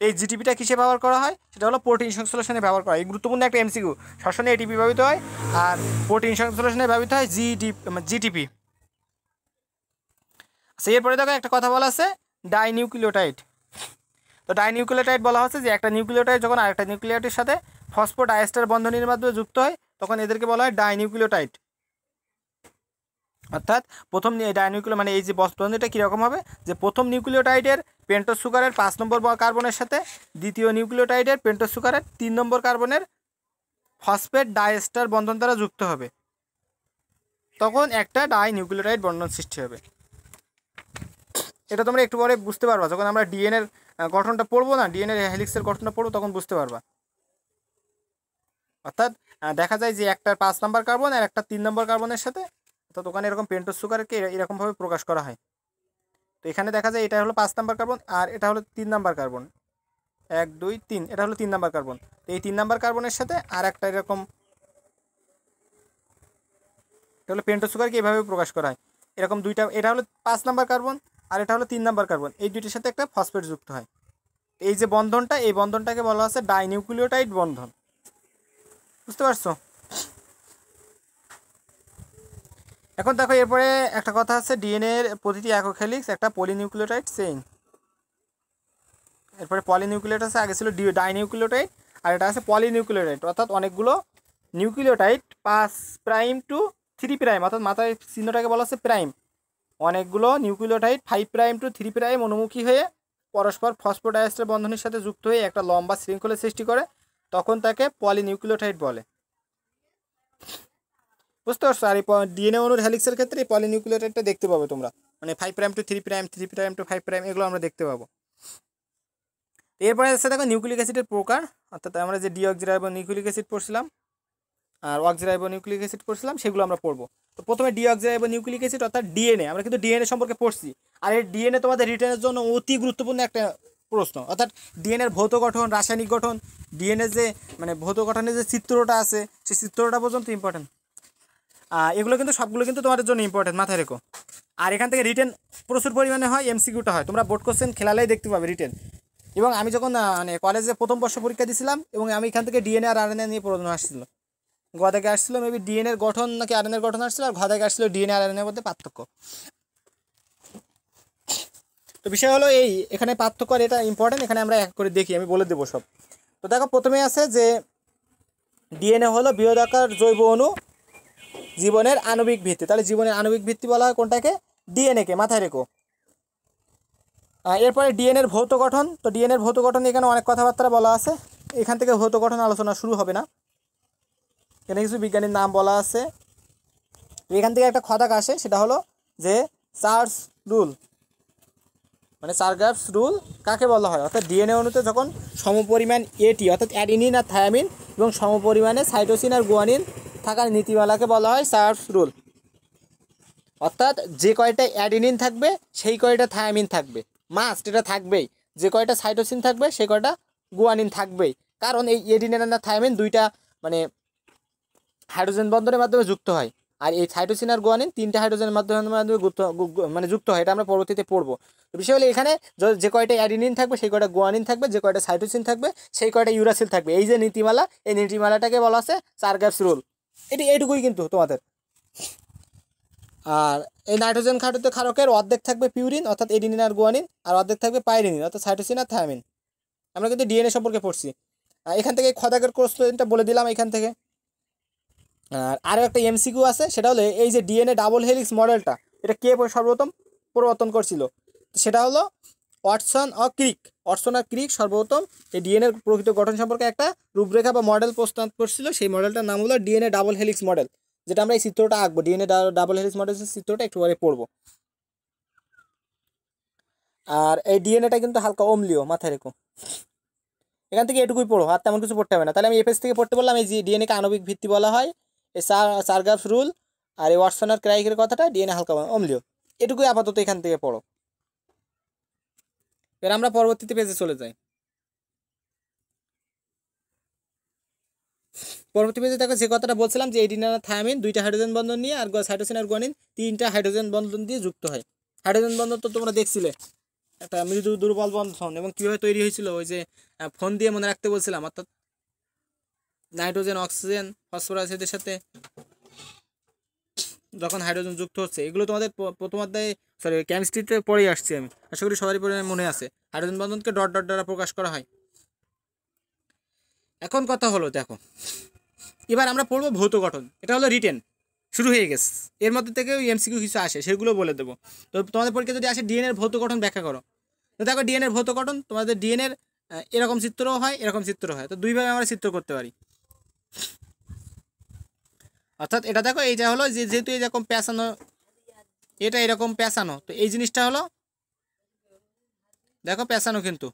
এই জিটিপিটা কিসে ব্যবহার করা হয় সেটা হলো প্রোটিন সংশ্লেষণে ব্যবহার করা হয় গুরুত্বপূর্ণ একটা এমসিকিউ সবসময় এটিপি ব্যবহৃত হয় আর প্রোটিন সংশ্লেষণে ব্যবহৃত হয় জিডিপি জিটিপি মানে আচ্ছা এরপরে দেখো একটা কথা বলা আছে ডাইনিউক্লিওটাইড তো ডাইনিউক্লিওটাইড বলা হচ্ছে যে একটা নিউক্লিওটাইড যখন আরেকটা নিউক্লিওটাইডের সাথে ফসফোট আয়েস্টার বন্ধনীর মাধ্যমে যুক্ত হয় তখন এদেরকে বলা হয় ডাইনিউক্লিওটাইড অর্থাৎ প্রথম ডাইনিউক্লিও মানে এই যে বন্ধনীটা কীরকম হবে যে প্রথম নিউক্লিওটাইডের পেন্টো সুগারের পাঁচ নম্বর কার্বনের সাথে দ্বিতীয় নিউক্লিওটাইডের পেন্টো সুগারের তিন নম্বর কার্বনের ফসফেট ডায়েস্টার বন্ধন দ্বারা যুক্ত হবে তখন একটা ডাই নিউক্লিওটাইড বন্ধন সৃষ্টি হবে এটা তোমরা একটু পরে বুঝতে পারবা যখন আমরা ডিএনএর গঠনটা পড়বো না ডিএনএর হেলিক্সের গঠনটা পড়বো তখন বুঝতে পারবা অর্থাৎ দেখা যায় যে একটা পাঁচ নম্বর কার্বন আর একটা তিন নম্বর কার্বনের সাথে অর্থাৎ ওখানে এরকম পেন্টো সুগারকে এরকমভাবে প্রকাশ করা হয় তো এখানে দেখা যায় এটা হলো পাঁচ নাম্বার কার্বন আর এটা হলো তিন নাম্বার কার্বন এক দুই তিন এটা হলো তিন নাম্বার কার্বন তো এই তিন নাম্বার কার্বনের সাথে আর একটা এরকম এটা হলো পেন্টো সুগারকে এভাবে প্রকাশ করা হয় এরকম দুইটা এটা হলো পাঁচ নাম্বার কার্বন আর এটা হলো তিন নাম্বার কার্বন এই দুইটির সাথে একটা ফসফেট যুক্ত হয় এই যে বন্ধনটা এই বন্ধনটাকে বলা হচ্ছে ডাইনিউক্লিওটাইড বন্ধন বুঝতে পারছো এখন দেখো এরপরে একটা কথা আছে ডিএনএ এর প্রতিটি একক হেলিক্স একটা পলিনিউক্লিওটাইড চেইন এরপরে পলিনিউক্লিওটাইড আছে আগে ছিল ডাইনিউক্লিওটাইড আর এটা আছে পলিনিউক্লিওটাইড অর্থাৎ অনেকগুলো নিউক্লিওটাইড পাঁচ প্রাইম টু থ্রি প্রাইম অর্থাৎ মাথায় চিহ্নটাকে বলা হচ্ছে প্রাইম অনেকগুলো nucleotide five prime to three prime অনুমুখী হয়ে পরস্পর ফসফোডাইস্টার বন্ধনের সাথে যুক্ত হয়ে একটা লম্বা শৃঙ্খলের সৃষ্টি করে তখন তাকে পলিনিউক্লিওটাইড বলে বুঝতে পারছো আর এই ডিএনএ অনুর হেলিক্সের ক্ষেত্রে এই পলিনিউক্লিওটাইডটা দেখতে পাবো তোমরা মানে five prime to three prime three prime to five prime এগুলো আমরা দেখতে পাবো এরপরে আছে দেখো নিউক্লিক অ্যাসিডের প্রকার অর্থাৎ আমরা যে ডিঅক্সিরাইবো নিউক্লিক অ্যাসিড পড়ছিলাম আর অক্সিরাইবো নিউক্লিক অ্যাসিড পড়ছিলাম সেগুলো আমরা পড়বো তো প্রথমে ডিঅক্সিরাইবো নিউক্লিক অ্যাসিড অর্থাৎ ডিএনএ আমরা কিন্তু ডিএনএ সম্পর্কে পড়ছি আর এই ডিএনএ তোমাদের রিটার্নের জন্য অতি গুরুত্বপূর্ণ একটা প্রশ্ন অর্থাৎ ডিএনএর ভৌত গঠন রাসায়নিক গঠন ডিএনএ যে মানে ভৌত গঠনের যে চিত্রটা আছে সেই চিত্রটা পর্যন্ত ইম্পর্টেন্ট এগুলো কিন্তু সবগুলো কিন্তু তোমাদের জন্য ইম্পর্টেন্ট মাথায় রেখো আর এখান থেকে রিটেন প্রচুর পরিমাণে হয় এমসিকিউটা হয় তোমরা বোর্ড কোশ্চেন খেলালেই দেখতে পাবে রিটেন এবং আমি যখন মানে কলেজে প্রথম বর্ষ পরীক্ষা দিয়েছিলাম এবং আমি এখান থেকে ডিএনএ আর আরএনএ নিয়ে প্রশ্ন আসছিল গোয়া থেকে আসছিল মেবি ডিএনএর গঠন নাকি আরএনএর গঠন আসছিল আর ঘোয়া থেকে আসছিল ডিএনএ আর এর মধ্যে পার্থক্য তো বিষয় হলো এই এখানে পার্থক্য আর এটা ইম্পর্টেন্ট এখানে আমরা এক করে দেখি আমি বলে দেবো সব তো দেখো প্রথমে আছে যে ডিএনএ হলো বৃহদাকার জৈব অণু জীবনের আণবিক ভিত্তি তাহলে জীবনের আণবিক ভিত্তি বলা হয় কোনটাকে ডিএনএকে মাথায় রেখো এরপরে ডিএনএর ভৌত গঠন তো ডিএনএর ভৌত গঠন এখানে অনেক কথাবার্তা বলা আছে এখান থেকে ভৌত গঠন আলোচনা শুরু হবে না এখানে কিছু বিজ্ঞানীর নাম বলা আছে এখান থেকে একটা খদাক আসে সেটা হলো যে চার্লস রুল মানে সারগ্রাফস রুল কাকে বলা হয় অর্থাৎ ডিএনএ অনুতে যখন সমপরিমাণ এটি অর্থাৎ অ্যাডিনিন আর থায়ামিন এবং সমপরিমাণে সাইটোসিন আর গুয়ানিন থাকার নীতিমালাকে বলা হয় সার্ভস রুল অর্থাৎ যে কয়টা অ্যাডিনিন থাকবে সেই কয়টা থায়ামিন থাকবে মাস্ট এটা থাকবেই যে কয়টা সাইটোসিন থাকবে সেই কয়টা গুয়ানিন থাকবেই কারণ এই এডিনিন আর থায়ামিন দুইটা মানে হাইড্রোজেন বন্ধনের মাধ্যমে যুক্ত হয় আর এই হাইড্রোজেন আর গোয়ানিন তিনটা হাইড্রোজেনের মাধ্যমে মানে যুক্ত হয় এটা আমরা পরবর্তীতে পড়বো তো বিষয় হলে এখানে যে কয়টা অ্যাডিনিন থাকবে সেই কয়টা গোয়ানিন থাকবে যে কয়টা সাইটোসিন থাকবে সেই কয়টা ইউরাসিল থাকবে এই যে নীতিমালা এই নীতিমালাটাকে বলা আছে চার গ্যাপস রুল এটি এইটুকুই কিন্তু তোমাদের আর এই নাইট্রোজেন খাটুতে খারকের অর্ধেক থাকবে পিউরিন অর্থাৎ এডিনিন আর গোয়ানিন আর অর্ধেক থাকবে পাইরিনিন অর্থাৎ সাইটোসিন আর থায়ামিন আমরা কিন্তু ডিএনএ সম্পর্কে পড়ছি এখান থেকে খদাগের কোর্স বলে দিলাম এখান থেকে আর আরও একটা এমসিকিউ আছে সেটা হলো এই যে ডিএনএ ডাবল হেলিক্স মডেলটা এটা কে সর্বপ্রথম প্রবর্তন করছিল সেটা হলো অটসন অ ক্রিক অটসন অ ক্রিক সর্বপ্রথম এই ডিএনএর প্রকৃত গঠন সম্পর্কে একটা রূপরেখা বা মডেল প্রস্তাব করছিল সেই মডেলটার নাম হলো ডিএনএ ডাবল হেলিক্স মডেল যেটা আমরা এই চিত্রটা আঁকবো ডিএনএ ডাবল হেলিক্স মডেলের চিত্রটা একটু পরে পড়বো আর এই ডিএনএটা কিন্তু হালকা অম্লীয় মাথায় রেখো এখান থেকে এটুকুই পড়ো আর তেমন কিছু পড়তে হবে না তাহলে আমি এফএস থেকে পড়তে বললাম এই যে ডিএনএকে আণবিক ভিত্তি বলা হয় এই সার্গাফ রুল আর এই ওয়াটসনার ক্রাইকের কথাটা ডিএনএ হালকা অম্লীয় এটুকুই আপাতত এখান থেকে পড়ো এবার আমরা পরবর্তীতে পেজে চলে যাই পরবর্তী পেজে দেখো যে কথাটা বলছিলাম যে এডিন আর থায়ামিন দুইটা হাইড্রোজেন বন্ধন নিয়ে আর সাইটোসিন আর গুয়ানিন তিনটা হাইড্রোজেন বন্ধন দিয়ে যুক্ত হয় হাইড্রোজেন বন্ধন তো তোমরা দেখছিলে একটা মৃদু দুর্বল বন্ধন এবং কীভাবে তৈরি হয়েছিল ওই যে ফোন দিয়ে মনে রাখতে বলছিলাম অর্থাৎ নাইট্রোজেন অক্সিজেন ফসফরাস এদের সাথে যখন হাইড্রোজেন যুক্ত হচ্ছে এগুলো তোমাদের প্রথম অধ্যায়ে সরি কেমিস্ট্রিতে পড়েই আসছি আমি আশা করি সবারই পরিমাণে মনে আছে হাইড্রোজেন বন্ধনকে ডট ডট দ্বারা প্রকাশ করা হয় এখন কথা হলো দেখো এবার আমরা পড়বো ভৌত গঠন এটা হলো রিটেন শুরু হয়ে গেছে এর মধ্যে থেকে এমসিকিউ কিছু আসে সেগুলো বলে দেবো তো তোমাদের পরীক্ষা যদি আসে ডিএনএর ভৌত গঠন ব্যাখ্যা করো তো দেখো ডিএনএর ভৌত গঠন তোমাদের ডিএনএর এরকম চিত্রও হয় এরকম চিত্র হয় তো দুইভাবে আমরা চিত্র করতে পারি অর্থাৎ এটা দেখো এইটা হলো যে যেহেতু এরকম পেঁচানো এটা এরকম পেঁচানো তো এই জিনিসটা হলো দেখো পেঁচানো কিন্তু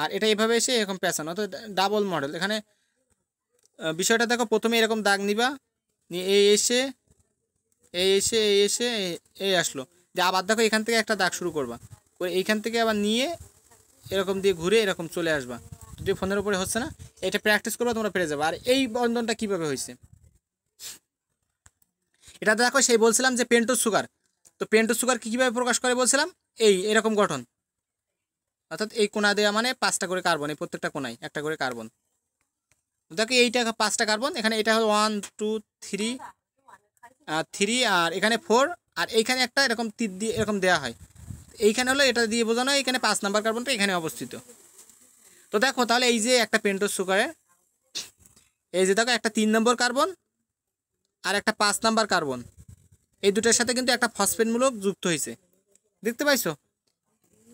আর এটা এইভাবে এসে এরকম পেঁচানো তো ডাবল মডেল এখানে বিষয়টা দেখো প্রথমে এরকম দাগ নিবা নিয়ে এই এসে এই এসে এই এসে এই আসলো যে আবার দেখো এখান থেকে একটা দাগ শুরু করবা করে এইখান থেকে আবার নিয়ে এরকম দিয়ে ঘুরে এরকম চলে আসবা যে ফোনের উপরে হচ্ছে না এটা প্র্যাকটিস করবে তোমরা পেরে যাবো আর এই বন্ধনটা কিভাবে হয়েছে এটা দেখো সেই বলছিলাম যে পেন্টো সুগার তো পেন্টোর সুগার কীভাবে প্রকাশ করে বলছিলাম এই এরকম গঠন অর্থাৎ এই কোনা দেওয়া মানে পাঁচটা করে কার্বন এই প্রত্যেকটা কোনায় একটা করে কার্বন দেখো এইটা পাঁচটা কার্বন এখানে এটা হলো ওয়ান টু থ্রি থ্রি আর এখানে ফোর আর এইখানে একটা এরকম তীর দিয়ে এরকম দেওয়া হয় এইখানে হলো এটা দিয়ে বোঝানো হয় এখানে পাঁচ নাম্বার কার্বনটা এখানে অবস্থিত তো দেখো তাহলে এই যে একটা পেন্টোস সুগারে এই যে দেখো একটা তিন নম্বর কার্বন আর একটা পাঁচ নাম্বার কার্বন এই দুটার সাথে কিন্তু একটা ফসফেটমূলক যুক্ত হয়েছে দেখতে পাইছো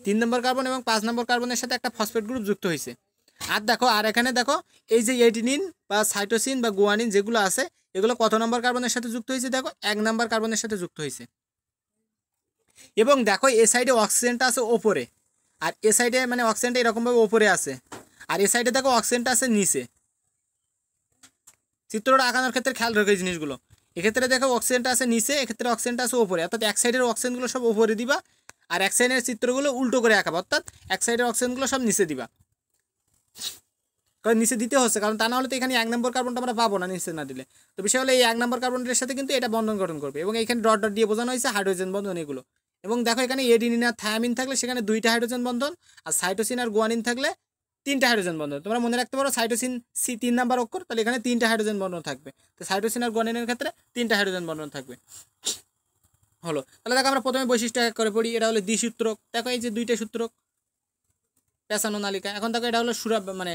তিন নম্বর কার্বন এবং পাঁচ নম্বর কার্বনের সাথে একটা ফসফেট গ্রুপ যুক্ত হয়েছে আর দেখো আর এখানে দেখো এই যে এটিনিন বা সাইটোসিন বা গুয়ানিন যেগুলো আছে এগুলো কত নম্বর কার্বনের সাথে যুক্ত হয়েছে দেখো এক নম্বর কার্বনের সাথে যুক্ত হয়েছে এবং দেখো এ সাইডে অক্সিজেনটা আছে ওপরে আর এ সাইডে মানে অক্সিজেনটা এরকমভাবে ওপরে আছে আর এ সাইডে দেখো অক্সিজেনটা আছে নিচে চিত্রটা আঁকানোর ক্ষেত্রে খেয়াল রাখো এই জিনিসগুলো এক্ষেত্রে দেখো অক্সিজেনটা আছে নিচে এক্ষেত্রে অক্সিজেনটা আছে ওপরে অর্থাৎ এক সাইডের অক্সিজেনগুলো সব ওপরে দিবা আর এক সাইডের চিত্রগুলো উল্টো করে আঁকাবো অর্থাৎ এক সাইডের অক্সিজেনগুলো সব নিচে দিবা কারণ নিচে দিতে হচ্ছে কারণ তা না হলে তো এখানে এক নম্বর কার্বনটা আমরা পাবো না নিচে না দিলে তো বিষয় হলো এই এক নম্বর কার্বনটার সাথে কিন্তু এটা বন্ধন গঠন করবে এবং এখানে ডট ডট দিয়ে বোঝানো হয়েছে হাইড্রোজেন বন্ধন এগুলো এবং দেখো এখানে এডিনিন আর থায়ামিন থাকলে সেখানে দুইটা হাইড্রোজেন বন্ধন আর সাইটোসিন আর গোয়ানিন থাকলে তিনটা হাইড্রোজেন বন্ধন তোমরা মনে রাখতে পারো সাইটোসিন সি তিন নাম্বার অক্ষর তাহলে এখানে তিনটা হাইড্রোজেন বন্ধন থাকবে তো সাইটোসিন আর গোয়ানিনের ক্ষেত্রে তিনটা হাইড্রোজেন বন্ধন থাকবে হলো তাহলে দেখো আমরা প্রথমে বৈশিষ্ট্য এক করে পড়ি এটা হলো দ্বিসূত্রক দেখো এই যে দুইটা সূত্রক পেঁচানো নালিকা এখন দেখো এটা হলো সুরা মানে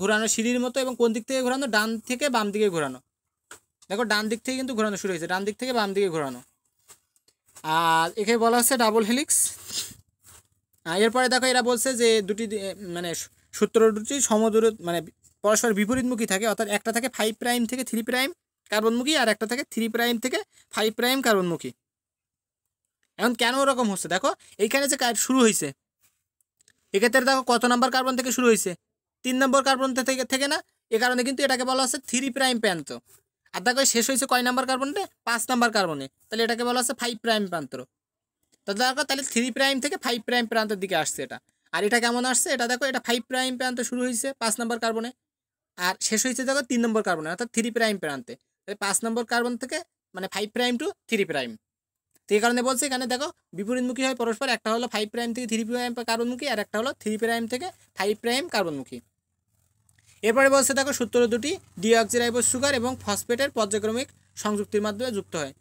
ঘোরানো সিঁড়ির মতো এবং কোন দিক থেকে ঘোরানো ডান থেকে বাম দিকে ঘোরানো দেখো ডান দিক থেকে কিন্তু ঘোরানো শুরু হয়েছে ডান দিক থেকে বাম দিকে ঘোরানো আর একে বলা হচ্ছে ডাবল হেলিক্স এরপরে দেখো এরা বলছে যে দুটি মানে সূত্র দুটি সমদূর মানে পরস্পর বিপরীতমুখী থাকে অর্থাৎ একটা থাকে ফাইভ প্রাইম থেকে থ্রি প্রাইম কার্বনমুখী আর একটা থাকে থ্রি প্রাইম থেকে ফাইভ প্রাইম কার্বনমুখী এখন কেন ওরকম হচ্ছে দেখো এইখানে যে কাজ শুরু হয়েছে এক্ষেত্রে দেখো কত নম্বর কার্বন থেকে শুরু হয়েছে তিন নম্বর কার্বন থেকে থেকে না এ কারণে কিন্তু এটাকে বলা হচ্ছে থ্রি প্রাইম প্যান্ত আর দেখো শেষ হয়েছে কয় নাম্বার কার্বনটা পাঁচ নাম্বার কার্বনে তাহলে এটাকে বলা হচ্ছে ফাইভ প্রাইম প্রান্ত তো দেখো তাহলে থ্রি প্রাইম থেকে ফাইভ প্রাইম প্রান্তের দিকে আসছে এটা আর এটা কেমন আসছে এটা দেখো এটা ফাইভ প্রাইম প্রান্ত শুরু হয়েছে পাঁচ নম্বর কার্বনে আর শেষ হয়েছে দেখো তিন নম্বর কার্বনে অর্থাৎ থ্রি প্রাইম প্রান্তে তাহলে পাঁচ নম্বর কার্বন থেকে মানে five prime to three prime তো এই কারণে বলছে এখানে দেখো বিপরীতমুখী হয় পরস্পর একটা হলো ফাইভ প্রাইম থেকে থ্রি প্রাইম কার্বনমুখী আর একটা হলো থ্রি প্রাইম থেকে ফাইভ প্রাইম কার্বনমুখী এরপরে বলছে দেখো সূত্র দুটি ডিঅক্সিরাইবোস সুগার এবং ফসফেটের পর্যায়ক্রমিক সংযুক্তির মাধ্যমে যুক্ত হয়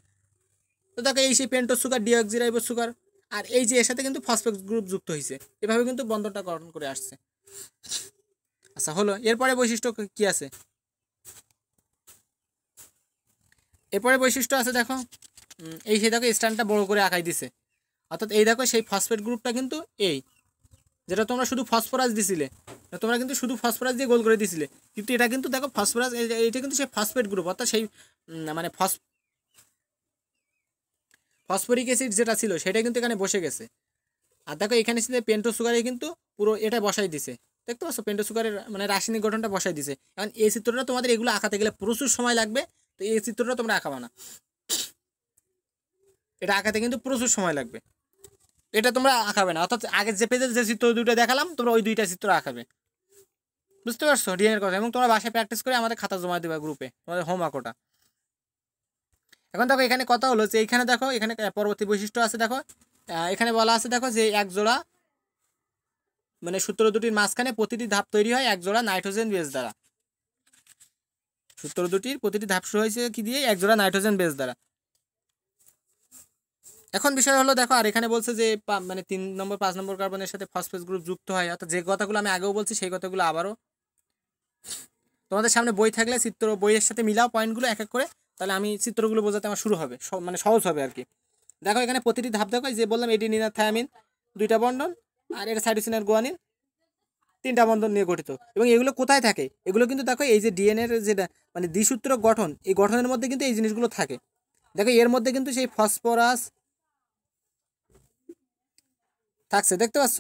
তো দেখো এই সেই পেন্টো সুগার ডিঅক্সিরাইবোস সুগার আর এই যে এর সাথে কিন্তু ফসফেট গ্রুপ যুক্ত হয়েছে এভাবে কিন্তু বন্ধনটা গঠন করে আসছে আচ্ছা হলো এরপরে বৈশিষ্ট্য কি আছে এরপরে বৈশিষ্ট্য আছে দেখো এই সেই দেখো স্ট্যান্ডটা বড় করে আঁকাই দিছে অর্থাৎ এই দেখো সেই ফসফেট গ্রুপটা কিন্তু এই যেটা তোমরা শুধু ফসফরাস দিছিলে তোমরা কিন্তু শুধু ফসফরাস দিয়ে গোল করে দিছিলে কিন্তু এটা কিন্তু দেখো ফসফরাস এটা কিন্তু সেই ফসফেট গ্রুপ অর্থাৎ সেই মানে ফস ফসফরিক অ্যাসিড যেটা ছিল সেটা কিন্তু এখানে বসে গেছে আর দেখো এখানে সে পেন্টো সুগারে কিন্তু পুরো এটা বসাই দিছে দেখতে পাচ্ছ পেন্টো সুগারের মানে রাসায়নিক গঠনটা বসাই দিছে কারণ এই চিত্রটা তোমাদের এগুলো আঁকাতে গেলে প্রচুর সময় লাগবে তো এই চিত্রটা তোমরা আঁকাবা না এটা আঁকাতে কিন্তু প্রচুর সময় লাগবে এটা তোমরা আঁকাবে না অর্থাৎ আগে যে পেজের যে চিত্র দুইটা দেখালাম তোমরা ওই দুইটা চিত্র আঁকাবে বুঝতে পারছো ডিএনএর কথা এবং তোমরা বাসায় প্র্যাকটিস করে আমাদের খাতা জমা দেবে গ্রুপে তোমাদের হোম আঁকোটা এখন দেখো এখানে কথা হলো যে এইখানে দেখো এখানে পরবর্তী বৈশিষ্ট্য আছে দেখো এখানে বলা আছে দেখো যে এক জোড়া মানে সূত্র দুটির মাঝখানে প্রতিটি ধাপ তৈরি হয় এক জোড়া নাইট্রোজেন বেস দ্বারা সূত্র দুটির প্রতিটি ধাপ শুরু হয়েছে কি দিয়ে এক জোড়া নাইট্রোজেন বেস দ্বারা এখন বিষয় হলো দেখো আর এখানে বলছে যে মানে তিন নম্বর পাঁচ নম্বর কার্বনের সাথে ফসফেস গ্রুপ যুক্ত হয় অর্থাৎ যে কথাগুলো আমি আগেও বলছি সেই কথাগুলো আবারও তোমাদের সামনে বই থাকলে চিত্র বইয়ের সাথে মিলাও পয়েন্টগুলো এক এক করে তাহলে আমি চিত্রগুলো বোঝাতে আমার শুরু হবে মানে সহজ হবে আর কি দেখো এখানে প্রতিটি ধাপ দেখো যে বললাম এটি নিনা থায়ামিন দুইটা বন্ডন আর এটা সাইটোসিনার গোয়ানিন তিনটা বন্ধন নিয়ে গঠিত এবং এগুলো কোথায় থাকে এগুলো কিন্তু দেখো এই যে ডিএনএর যেটা মানে দ্বিসূত্র গঠন এই গঠনের মধ্যে কিন্তু এই জিনিসগুলো থাকে দেখো এর মধ্যে কিন্তু সেই ফসফরাস থাকছে দেখতে পাচ্ছ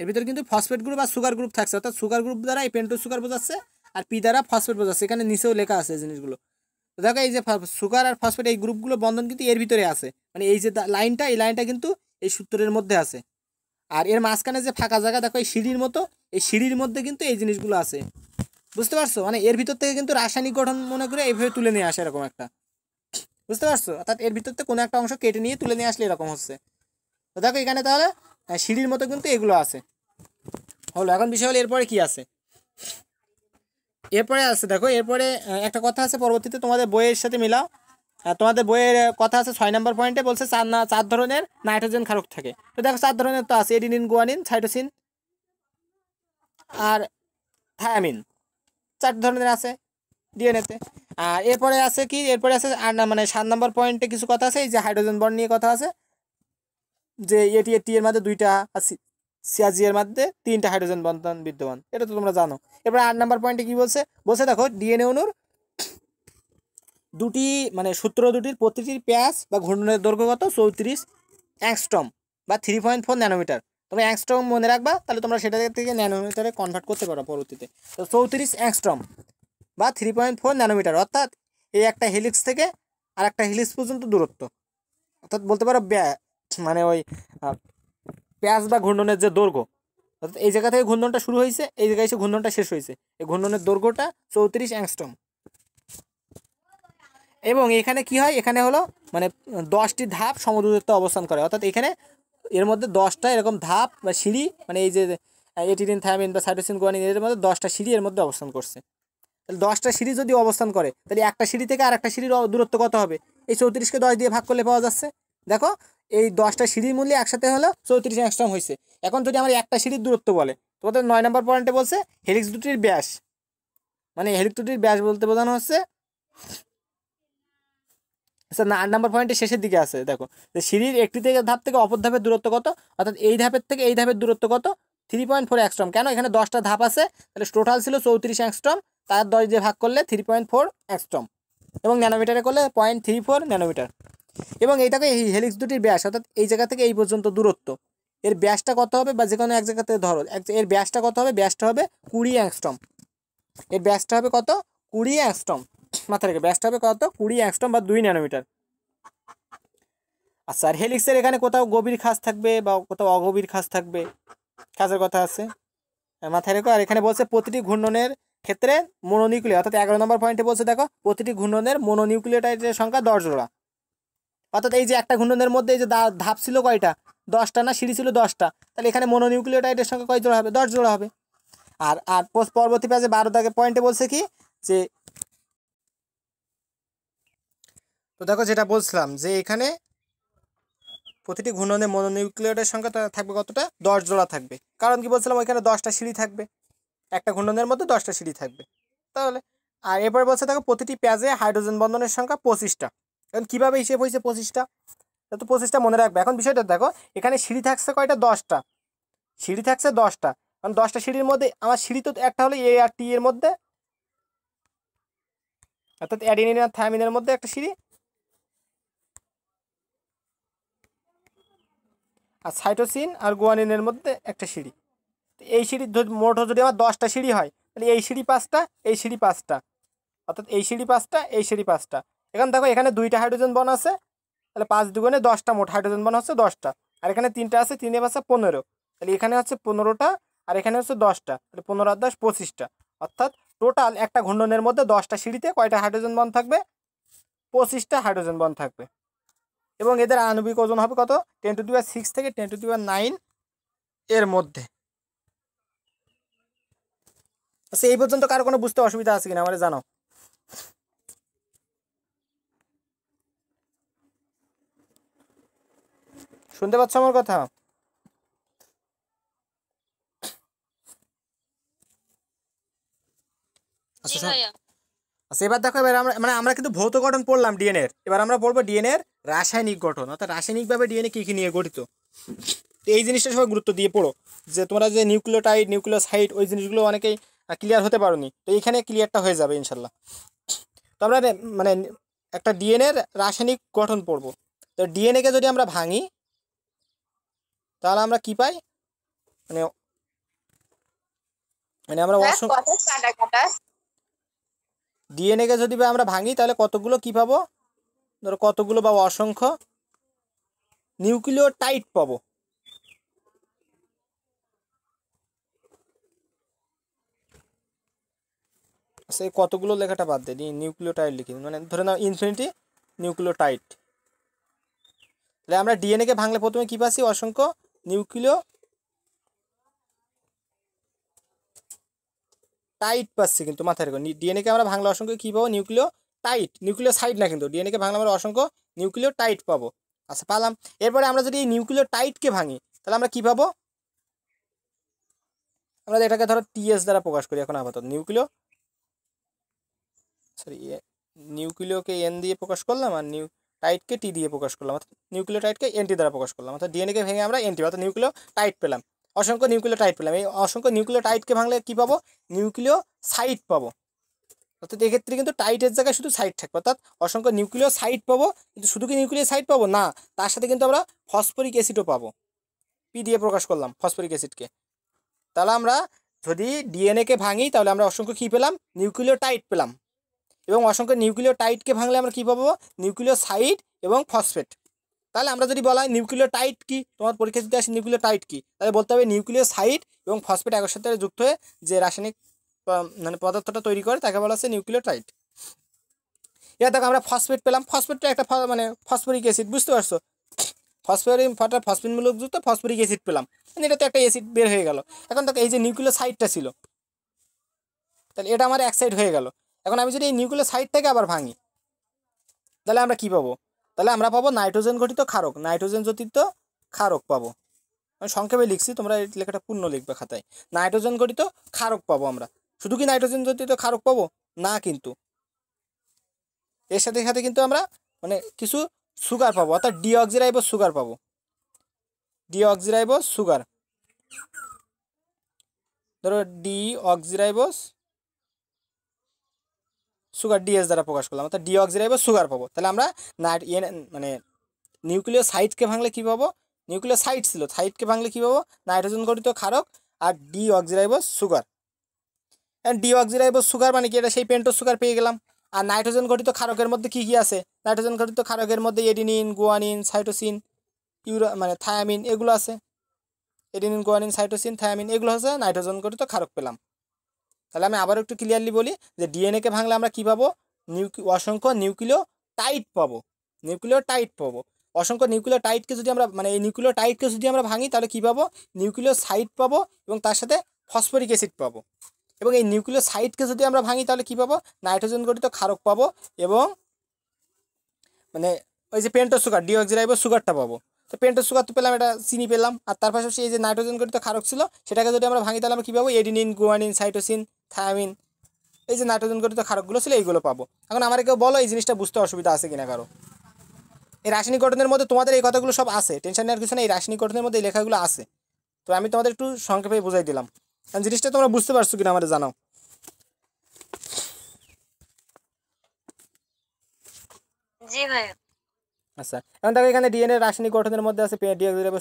এর ভিতরে কিন্তু ফসফেট গ্রুপ আর সুগার গ্রুপ থাকছে অর্থাৎ সুগার গ্রুপ দ্বারা এই পেন্টো সুগার বোঝাচ্ছে আর পি দ্বারা ফসফেট বোঝাচ্ছে এখানে নিচেও লেখা আছে জিনিসগুলো তো দেখো এই যে সুগার আর ফসফেট এই গ্রুপগুলো বন্ধন কিন্তু এর ভিতরে আছে মানে এই যে লাইনটা এই লাইনটা কিন্তু এই সূত্রের মধ্যে আছে আর এর মাঝখানে যে ফাঁকা জায়গা দেখো এই সিঁড়ির মতো এই সিঁড়ির মধ্যে কিন্তু এই জিনিসগুলো আছে বুঝতে পারছো মানে এর ভিতর থেকে কিন্তু রাসায়নিক গঠন মনে করে এইভাবে তুলে নিয়ে আসে এরকম একটা বুঝতে পারছো অর্থাৎ এর ভিতরতে কোনো একটা অংশ কেটে নিয়ে তুলে নিয়ে আসলে এরকম হচ্ছে তো দেখো এখানে তাহলে সিঁড়ির মতো কিন্তু এগুলো আছে হলো এখন বিষয় হলো এরপরে কি আছে এরপরে আছে দেখো এরপরে একটা কথা আছে পরবর্তীতে তোমাদের বইয়ের সাথে মিলাও তোমাদের বইয়ের কথা আছে ছয় নম্বর পয়েন্টে বলছে চার না চার ধরনের নাইট্রোজেন ক্ষারক থাকে তো দেখো চার ধরনের তো আছে এডিনিন গোয়ানিন সাইটোসিন আর থায়ামিন চার ধরনের আছে ডিএনএতে আর এরপরে আছে কি এরপরে আছে আর মানে সাত নম্বর পয়েন্টে কিছু কথা আছে এই যে হাইড্রোজেন বন্ড নিয়ে কথা আছে যে এটি এটি এর মধ্যে দুইটা সিআজি এর মধ্যে তিনটা হাইড্রোজেন বন্ধন বিদ্যমান এটা তো তোমরা জানো এরপরে আট নম্বর পয়েন্টে কি বলছে বলছে দেখো ডিএনএ অনুর দুটি মানে সূত্র দুটির প্রতিটির প্যাস বা ঘূর্ণনের দৈর্ঘ্য কত চৌত্রিশ অ্যাংস্টম বা থ্রি পয়েন্ট ফোর ন্যানোমিটার তোমরা অ্যাংস্ট্রম মনে রাখবা তাহলে তোমরা সেটা থেকে ন্যানোমিটারে কনভার্ট করতে পারো পরবর্তীতে তো চৌত্রিশ অ্যাংস্ট্রম বা থ্রি পয়েন্ট ফোর ন্যানোমিটার অর্থাৎ এই একটা হেলিক্স থেকে আর একটা হেলিক্স পর্যন্ত দূরত্ব অর্থাৎ বলতে পারো মানে ওই প্যাঁচ বা ঘূর্ণনের যে দৈর্ঘ্য অর্থাৎ এই জায়গা থেকে ঘূর্ণনটা শুরু হয়েছে এই জায়গায় এসে ঘূর্ণনটা শেষ হয়েছে এই ঘূর্ণনের দৈর্ঘ্যটা চৌত্রিশ অ্যাংস্টম এবং এখানে কি হয় এখানে হলো মানে দশটি ধাপ সমদূরত্ব অবস্থান করে অর্থাৎ এখানে এর মধ্যে দশটা এরকম ধাপ বা সিঁড়ি মানে এই যে এটিডিন থায়ামিন বা সাইটোসিন গোয়ানিন এর মধ্যে দশটা সিঁড়ি এর মধ্যে অবস্থান করছে তাহলে দশটা সিঁড়ি যদি অবস্থান করে তাহলে একটা সিঁড়ি থেকে আর একটা সিঁড়ির দূরত্ব কত হবে এই চৌত্রিশকে দশ দিয়ে ভাগ করলে পাওয়া যাচ্ছে দেখো এই দশটা সিঁড়ির মূল্য একসাথে হলো চৌত্রিশ অ্যাংস্ট্রম হয়েছে এখন যদি আমার একটা সিঁড়ির দূরত্ব বলে তোমাদের নয় নম্বর পয়েন্টে বলছে হেলিক্স দুটির ব্যাস মানে হেলিক্স দুটির ব্যাস বলতে বোঝানো হচ্ছে আচ্ছা না আট নম্বর পয়েন্টের শেষের দিকে আছে দেখো যে সিঁড়ির একটি থেকে ধাপ থেকে অপর ধাপের দূরত্ব কত অর্থাৎ এই ধাপের থেকে এই ধাপের দূরত্ব কত থ্রি পয়েন্ট ফোর অ্যাংস্ট্রম কেন এখানে দশটা ধাপ আছে তাহলে টোটাল ছিল চৌত্রিশ অ্যাংস্ট্রম তার দশ দিয়ে ভাগ করলে থ্রি পয়েন্ট ফোর অ্যাক্সট্রম এবং ন্যানোমিটারে করলে পয়েন্ট থ্রি ফোর ন্যানোমিটার এবং এইটাকে এই হেলিক্স দুটির ব্যাস অর্থাৎ এই জায়গা থেকে এই পর্যন্ত দূরত্ব এর ব্যাসটা কত হবে বা যে কোনো এক জায়গাতে ধরো এর ব্যাসটা কত হবে ব্যাসটা হবে কুড়ি অ্যাংস্টম এর ব্যাসটা হবে কত কুড়ি অ্যাংস্ট্রম মাথায় রেখে ব্যাসটা হবে কত কুড়ি অ্যাংস্টম বা দুই ন্যানোমিটার আচ্ছা আর হেলিক্সের এখানে কোথাও গভীর খাস থাকবে বা কোথাও অগভীর খাস থাকবে খাসের কথা আছে মাথায় রেখো আর এখানে বলছে প্রতিটি ঘূর্ণনের ক্ষেত্রে মনোনিউক্লিয় অর্থাৎ এগারো নম্বর পয়েন্টে বলছে দেখো প্রতিটি ঘূর্ণনের মনোনিউক্লিওটাইডের সংখ্যা দশ জোড়া অর্থাৎ এই যে একটা ঘূর্ণনের মধ্যে এই যে ধাপ ছিল কয়টা দশটা না সিঁড়ি ছিল দশটা তাহলে এখানে মনোনিউক্লিওটাইডের সংখ্যা কয় জোড়া হবে দশ জোড়া হবে আর আর পরবর্তী পেয়েছে বারো দাগে পয়েন্টে বলছে কি যে তো দেখো যেটা বলছিলাম যে এখানে প্রতিটি ঘূর্ণনে মনোনিউক্লিয়টের সংখ্যা থাকবে কতটা দশ জোড়া থাকবে কারণ কি বলছিলাম ওইখানে দশটা সিঁড়ি থাকবে একটা ঘূর্ণনের মধ্যে দশটা সিঁড়ি থাকবে তাহলে আর এরপরে বলছে দেখো প্রতিটি পেঁয়াজে হাইড্রোজেন বন্ধনের সংখ্যা পঁচিশটা এখন কীভাবে হিসেব হয়েছে পঁচিশটা তো পঁচিশটা মনে রাখবে এখন বিষয়টা দেখো এখানে সিঁড়ি থাকছে কয়টা দশটা সিঁড়ি থাকছে দশটা কারণ দশটা সিঁড়ির মধ্যে আমার সিঁড়ি তো একটা হলো এ আর টি এর মধ্যে অর্থাৎ অ্যাডিনিন আর থায়ামিনের মধ্যে একটা সিঁড়ি আর সাইটোসিন আর গোয়ানিনের মধ্যে একটা সিঁড়ি এই সিঁড়ি মোট যদি আমার দশটা সিঁড়ি হয় তাহলে এই সিঁড়ি পাঁচটা এই সিঁড়ি পাঁচটা অর্থাৎ এই সিঁড়ি পাঁচটা এই সিঁড়ি পাঁচটা এখন দেখো এখানে দুইটা হাইড্রোজেন বন আছে তাহলে পাঁচ দুগুণে দশটা মোট হাইড্রোজেন বন হচ্ছে দশটা আর এখানে তিনটা আছে তিনটে পাঁচটা পনেরো তাহলে এখানে হচ্ছে পনেরোটা আর এখানে হচ্ছে দশটা তাহলে পনেরো আর দশ পঁচিশটা অর্থাৎ টোটাল একটা ঘূর্ণনের মধ্যে দশটা সিঁড়িতে কয়টা হাইড্রোজেন বন থাকবে পঁচিশটা হাইড্রোজেন বন থাকবে এবং এদের আণবিক ওজন হবে কত টেন টু দিবার সিক্স থেকে টেন টু দিবার নাইন এর মধ্যে আচ্ছা এই পর্যন্ত কারো কোনো বুঝতে অসুবিধা আছে কিনা আমার জানো শুনতে পাচ্ছ আমার কথা আচ্ছা, আচ্ছা এবার দেখো এবার আমরা মানে আমরা কিন্তু ভৌত গঠন পড়লাম ডিএনএ এর এবার আমরা পড়বো ডিএনএ এর রাসায়নিক গঠন অর্থাৎ রাসায়নিকভাবে ডিএনএ কী কী নিয়ে গঠিত এই জিনিসটা সবাই গুরুত্ব দিয়ে পড়ো যে তোমরা যে নিউক্লিওটাইড নিউক্লিওসাইড ওই জিনিসগুলো অনেকেই ক্লিয়ার হতে পারোনি তো এখানে ক্লিয়ারটা হয়ে যাবে ইনশাল্লাহ তো আমরা মানে একটা ডিএনএর রাসায়নিক গঠন পড়ব তো ডিএনএকে যদি আমরা ভাঙি তাহলে আমরা কি পাই মানে মানে আমরা ডিএনএকে হ্যাঁ, যদি আমরা ভাঙি তাহলে কতগুলো কি পাবো ধরো কতগুলো বা অসংখ্য নিউক্লিওটাইড পাবো সেই কতগুলো লেখাটা বাদ দিই নিউক্লিওটাইড লিখি মানে ধরে নাও ইনফিনিটি নিউক্লিওটাইড তাহলে আমরা ডিএনএকে ভাঙলে প্রথমে কী পাচ্ছি অসংখ্য নিউক্লিও টাইট পাচ্ছি কিন্তু মাথায় রেখো ডিএনএকে আমরা ভাঙলে অসংখ্য কী পাবো নিউক্লিও টাইট নিউক্লিও সাইড না কিন্তু ডিএনএকে ভাঙলে আমরা অসংখ্য নিউক্লিও টাইট পাবো আচ্ছা পালাম এরপরে আমরা যদি এই নিউক্লিও টাইটকে ভাঙি তাহলে আমরা কী পাবো আমরা এটাকে ধরো টিএস দ্বারা প্রকাশ করি এখন আপাতত নিউক্লিও সরি নিউক্লিওকে এন দিয়ে প্রকাশ করলাম আর নিউ টাইটকে টি দিয়ে প্রকাশ করলাম অর্থাৎ নিউক্লিও টাইটকে এনটি দ্বারা প্রকাশ করলাম অর্থাৎ ডিএনএকে ভেঙে আমরা এনটি অর্থাৎ নিউক্লিও টাইট পেলাম অসংখ্য নিউক্লিও টাইট পেলাম এই অসংখ্য নিউক্লিও টাইটকে ভাঙলে কী পাবো নিউক্লিও সাইট পাবো অর্থাৎ এক্ষেত্রে কিন্তু টাইটের জায়গায় শুধু সাইট থাকবে অর্থাৎ অসংখ্য নিউক্লিও সাইট পাবো কিন্তু শুধু কি নিউক্লিয় সাইট পাবো না তার সাথে কিন্তু আমরা ফসফরিক অ্যাসিডও পাবো পি দিয়ে প্রকাশ করলাম ফসফরিক অ্যাসিডকে তাহলে আমরা যদি ডিএনএকে ভাঙি তাহলে আমরা অসংখ্য কী পেলাম নিউক্লিয় টাইট পেলাম এবং অসংখ্য নিউক্লিও টাইটকে ভাঙলে আমরা কী পাবো নিউক্লিও সাইড এবং ফসফেট তাহলে আমরা যদি বলা হয় নিউক্লিও টাইট কী তোমার পরীক্ষা দিতে আসে নিউক্লিয় টাইট কী তাহলে বলতে হবে নিউক্লিও সাইড এবং ফসফেট একের সাথে যুক্ত হয়ে যে রাসায়নিক মানে পদার্থটা তৈরি করে তাকে বলা হচ্ছে নিউক্লিও টাইট এবার দেখো আমরা ফসফেট পেলাম ফসফেটটা একটা মানে ফসফরিক অ্যাসিড বুঝতে পারছো ফসফরিক ফটা ফসফিনমূলক যুক্ত ফসফরিক অ্যাসিড পেলাম মানে এটা তো একটা অ্যাসিড বের হয়ে গেল এখন দেখো এই যে নিউক্লিও সাইডটা ছিল তাহলে এটা আমার এক সাইড হয়ে গেল এখন আমি যদি এই নিউক্লিয় সাইডটাকে আবার ভাঙি তাহলে আমরা কি পাবো তাহলে আমরা পাবো নাইট্রোজেন ঘটিত ক্ষারক নাইট্রোজেন জটিত ক্ষারক পাবো আমি সংক্ষেপে লিখছি তোমরা এই লেখাটা পূর্ণ লিখবে খাতায় নাইট্রোজেন ঘটিত ক্ষারক পাবো আমরা শুধু কি নাইট্রোজেন জটিত ক্ষারক পাবো না কিন্তু এর সাথে সাথে কিন্তু আমরা মানে কিছু সুগার পাবো অর্থাৎ ডিঅক্সিরাইবো সুগার পাবো ডিঅক্সিরাইবো সুগার ধরো ডিঅক্সিরাইবোস সুগার ডিএস দ্বারা প্রকাশ করলাম অর্থাৎ ডিঅক্সিরাইব সুগার পাবো তাহলে আমরা নাইট ইয়ে মানে নিউক্লিয় সাইটকে ভাঙলে কী পাবো নিউক্লিয় সাইট ছিল সাইটকে ভাঙলে কী পাবো নাইট্রোজেন গঠিত ক্ষারক আর ডিঅক্সিরাইব সুগার ডিঅক্সিরাইব সুগার মানে কি এটা সেই পেন্টো সুগার পেয়ে গেলাম আর নাইট্রোজেন গঠিত ক্ষারকের মধ্যে কী কী আছে নাইট্রোজেন গঠিত ক্ষারকের মধ্যে এডিনিন গুয়ানিন সাইটোসিন ইউরা মানে থায়ামিন এগুলো আছে এডিনিন গুয়ানিন সাইটোসিন থায়ামিন এগুলো আছে নাইট্রোজেন গঠিত ক্ষারক পেলাম তাহলে আমি আবারও একটু ক্লিয়ারলি বলি যে ডিএনএকে ভাঙলে আমরা কী পাবো নিউক্লি অসংখ্য নিউক্লিও টাইট পাবো নিউক্লিও টাইট পাবো অসংখ্য নিউক্লিও টাইটকে যদি আমরা মানে এই নিউক্লিও টাইটকে যদি আমরা ভাঙি তাহলে কী পাবো নিউক্লিও সাইট পাবো এবং তার সাথে ফসফরিক অ্যাসিড পাবো এবং এই নিউক্লিও সাইটকে যদি আমরা ভাঙি তাহলে কী পাবো নাইট্রোজেন গঠিত ক্ষারক পাবো এবং মানে ওই যে পেন্টো সুগার ডিওক্সিরাইবো সুগারটা পাবো তো পেন্টো সুগার তো পেলাম এটা চিনি পেলাম আর তার পাশাপাশি এই যে নাইট্রোজেন গঠিত ক্ষারক ছিল সেটাকে যদি আমরা ভাঙি তাহলে আমরা কী পাবো এডিনিন গুয়ানিন সাইটোসিন থায়ামিন এই যে নাইট্রোজেন গঠিত ক্ষারকগুলো ছিল এইগুলো পাবো এখন আমার কেউ বলো এই জিনিসটা বুঝতে অসুবিধা আছে কিনা কারো এই রাসায়নিক গঠনের মধ্যে তোমাদের এই কথাগুলো সব আছে টেনশন নেওয়ার কিছু না এই রাসায়নিক গঠনের মধ্যে এই লেখাগুলো আছে তো আমি তোমাদের একটু সংক্ষেপে বোঝাই দিলাম কারণ জিনিসটা তোমরা বুঝতে পারছো কিনা আমাদের জানাও আচ্ছা এখন দেখো এখানে ডিএনএ রাসায়নিক গঠনের মধ্যে আছে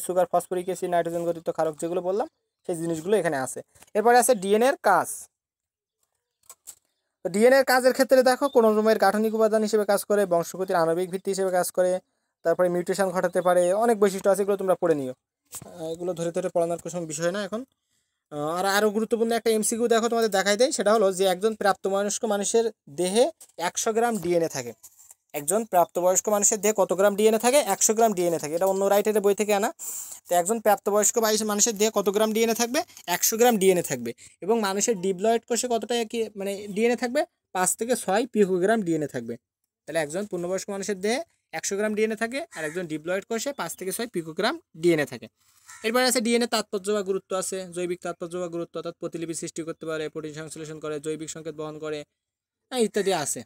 সুগার ফসফরিক অ্যাসিড নাইট্রোজেন গঠিত ক্ষারক যেগুলো বললাম সেই জিনিসগুলো এখানে আছে এরপরে আছে ডিএনএর কাজ ডিএনএর কাজের ক্ষেত্রে দেখো রুমের গাঠনিক উপাদান হিসেবে কাজ করে বংশগতির আণবিক ভিত্তি হিসেবে কাজ করে তারপরে মিউটেশন ঘটাতে পারে অনেক বৈশিষ্ট্য আছে এগুলো তোমরা পড়ে নিও এগুলো ধরে ধরে পড়ানোর কোনো বিষয় না এখন আর আরও গুরুত্বপূর্ণ একটা এমসিকিউ দেখো তোমাদের দেখাই দেয় সেটা হলো যে একজন প্রাপ্তবয়স্ক মানুষের দেহে একশো গ্রাম ডিএনএ থাকে একজন প্রাপ্তবয়স্ক মানুষের দেহে কত গ্রাম ডিএনএ থাকে একশো গ্রাম ডিএনএ থাকে এটা অন্য রাইটারের বই থেকে আনা তো একজন প্রাপ্তবয়স্ক মানুষের দেহে কত গ্রাম ডিএনএ থাকবে একশো গ্রাম ডিএনএ থাকবে এবং মানুষের ডিপ্লয়েড কোষে কতটা কি মানে ডিএনএ থাকবে পাঁচ থেকে ছয় পিকোগ্রাম ডিএনএ থাকবে তাহলে একজন পূর্ণবয়স্ক মানুষের দেহে একশো গ্রাম ডিএনএ থাকে আর একজন ডিপ্লয়েড কোষে পাঁচ থেকে ছয় পিকোগ্রাম ডিএনএ থাকে এরপরে আছে ডিএনএ তাৎপর্য বা গুরুত্ব আছে জৈবিক তাৎপর্য বা গুরুত্ব অর্থাৎ প্রতিলিপি সৃষ্টি করতে পারে প্রোটিন সংশ্লেষণ করে জৈবিক সংকেত বহন করে হ্যাঁ ইত্যাদি আছে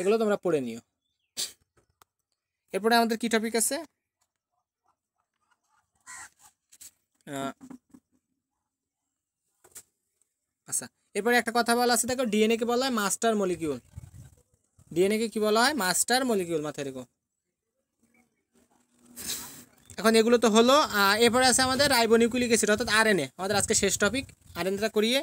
এগুলো তোমরা পড়ে নিও এরপরে আমাদের কি টপিক আছে আচ্ছা এরপরে একটা কথা বলা আছে দেখো ডিএনএ কে বলা হয় মাস্টার মলিকিউল ডিএনএ কে কি বলা হয় মাস্টার মলিকিউল মাথায় রেখো এখন এগুলো তো হলো এরপরে আছে আমাদের রাইবোনিউক্লিক অ্যাসিড অর্থাৎ আরএনএ আমাদের আজকে শেষ টপিক আরএনএটা করিয়ে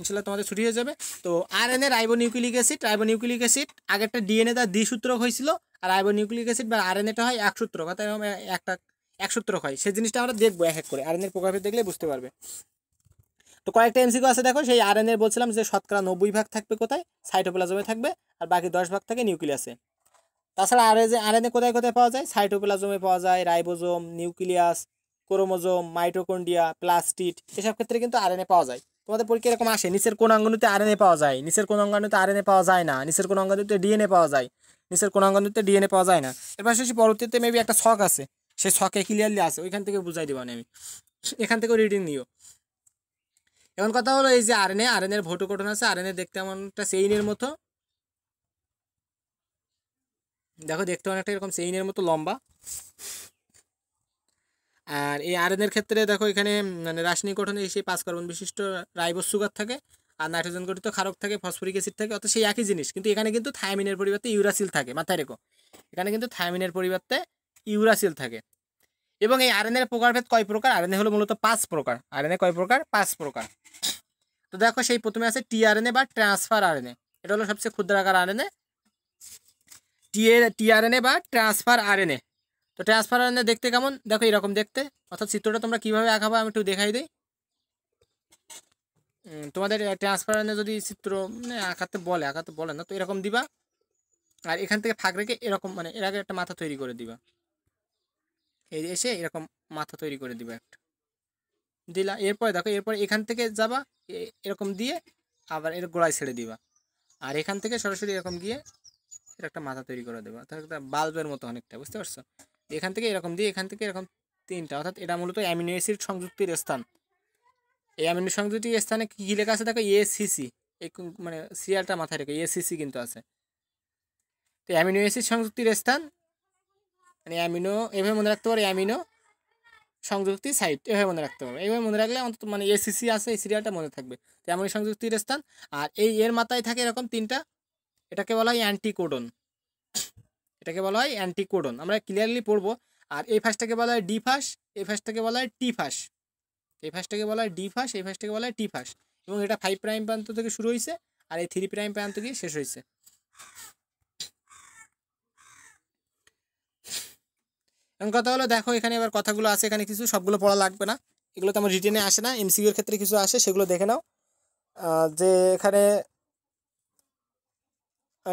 ইনশাল্লাহ তোমাদের ছুটি হয়ে যাবে তো আর এনে ribo nucleic acid nucleic acid আগেরটা ডিএনএ তার সূত্রক হয়েছিল আর নিউক্লিক অ্যাসিড বা আর এনএটা হয় এক সূত্রক অর্থাৎ একটা এক সূত্রক হয় সেই জিনিসটা আমরা দেখবো এক এক করে আর এনের প্রোগ্রাফে দেখলে বুঝতে পারবে তো কয়েকটা এমসিকিউ আছে দেখো সেই আর এনের বলছিলাম যে শতকরা নব্বই ভাগ থাকবে কোথায় সাইটোপ্লাজমে থাকবে আর বাকি দশ ভাগ থাকে নিউক্লিয়াসে তাছাড়া আর আর এন কোথায় কোথায় পাওয়া যায় সাইটোপ্লাজমে পাওয়া যায় ribosome nucleus chromosome mitochondria plastid এসব ক্ষেত্রে কিন্তু আর এন এ পাওয়া যায় তোমাদের পরীক্ষা এরকম আসে নিচের কোন অঙ্গনুতে আর পাওয়া যায় নিচের কোন অঙ্গনুতে আর পাওয়া যায় না নিচের কোন অঙ্গনুতে ডিএনএ পাওয়া যায় নিচের কোন অঙ্গনুতে ডিএনএ পাওয়া যায় না এর পাশাপাশি পরবর্তীতে মেবি একটা শখ আছে সেই শখে ক্লিয়ারলি আছে ওইখান থেকে বুঝাই দেবো আমি এখান থেকে রিডিং নিও এমন কথা হলো এই যে আর আরএনএ আরএনএর ভোটো গঠন আছে আর এনে দেখতে এমনটা সেইনের মতো দেখো দেখতে অনেকটা এরকম সেইনের মতো লম্বা আর এই আরএনএর ক্ষেত্রে দেখো এখানে মানে রাসায়নিক গঠনে সেই পাঁচ কার্বন বিশিষ্ট রাইবোস সুগার থাকে আর নাইট্রোজেন গঠিত খারক থাকে ফসফরিক অ্যাসিড থাকে অত সেই একই জিনিস কিন্তু এখানে কিন্তু থায়ামিনের পরিবর্তে ইউরাসিল থাকে মাথায় রেখো এখানে কিন্তু থায়ামিনের পরিবর্তে ইউরাসিল থাকে এবং এই আরএনএর প্রকারভেদ কয় প্রকার আরএনএ হলো মূলত পাঁচ প্রকার আরএনএ কয় প্রকার পাঁচ প্রকার তো দেখো সেই প্রথমে আছে টিআরএনএ বা ট্রান্সফার আরএনএ এটা হলো সবচেয়ে ক্ষুদ্রাকার আরএনএ টিএ টিআরএনএ বা ট্রান্সফার আরএনএ তো ট্রান্সফারানে দেখতে কেমন দেখো এরকম দেখতে অর্থাৎ চিত্রটা তোমরা কীভাবে আঁকাবো আমি একটু দেখাই দিই তোমাদের ট্রান্সফারানে যদি চিত্র মানে আঁকাতে বলে আঁকাতে বলে না তো এরকম দিবা আর এখান থেকে ফাঁক রেখে এরকম মানে এর আগে একটা মাথা তৈরি করে দিবা এই এসে এরকম মাথা তৈরি করে দিবা একটা দিলা এরপরে দেখো এরপর এখান থেকে যাবা এরকম দিয়ে আবার এর গোড়ায় ছেড়ে দিবা আর এখান থেকে সরাসরি এরকম গিয়ে এর একটা মাথা তৈরি করে দেবা তাহলে একটা বাল্বের মতো অনেকটা বুঝতে পারছো এখান থেকে এরকম দিয়ে এখান থেকে এরকম তিনটা অর্থাৎ এটা মূলত অ্যামিনো অ্যাসিড সংযুক্তির স্থান এই অ্যামিনো সংযুক্তির স্থানে কী কী লেখা আছে দেখো এসিসি মানে সিরিয়ালটা মাথায় রেখে এসিসি কিন্তু আছে তো অ্যামিনো অ্যাসিড সংযুক্তির স্থান মানে অ্যামিনো এভাবে মনে রাখতে পারো অ্যামিনো সংযুক্তি সাইট এভাবে মনে রাখতে পারবে এইভাবে মনে রাখলে অন্তত মানে এসিসি আছে এই সিরিয়ালটা মনে থাকবে তো অ্যামিনো সংযুক্তির স্থান আর এই এর মাথায় থাকে এরকম তিনটা এটাকে বলা হয় অ্যান্টিকোডন এটাকে বলা হয় অ্যান্টিকোডন আমরা ক্লিয়ারলি পড়বো আর এই ফাঁসটাকে বলা হয় ডি ফাঁস এই ফাঁসটাকে বলা হয় টি ফাঁস এই ফাঁসটাকে বলা হয় ডি ফাঁস এই ফাঁসটাকে বলা হয় টি ফাঁস এবং এটা ফাইভ প্রাইম প্রান্ত থেকে শুরু হয়েছে আর এই থ্রি প্রাইম প্রান্ত গিয়ে শেষ হয়েছে এবং কথা হলো দেখো এখানে এবার কথাগুলো আছে এখানে কিছু সবগুলো পড়া লাগবে না এগুলো তো আমার রিটেনে আসে না এমসিউর ক্ষেত্রে কিছু আসে সেগুলো দেখে নাও যে এখানে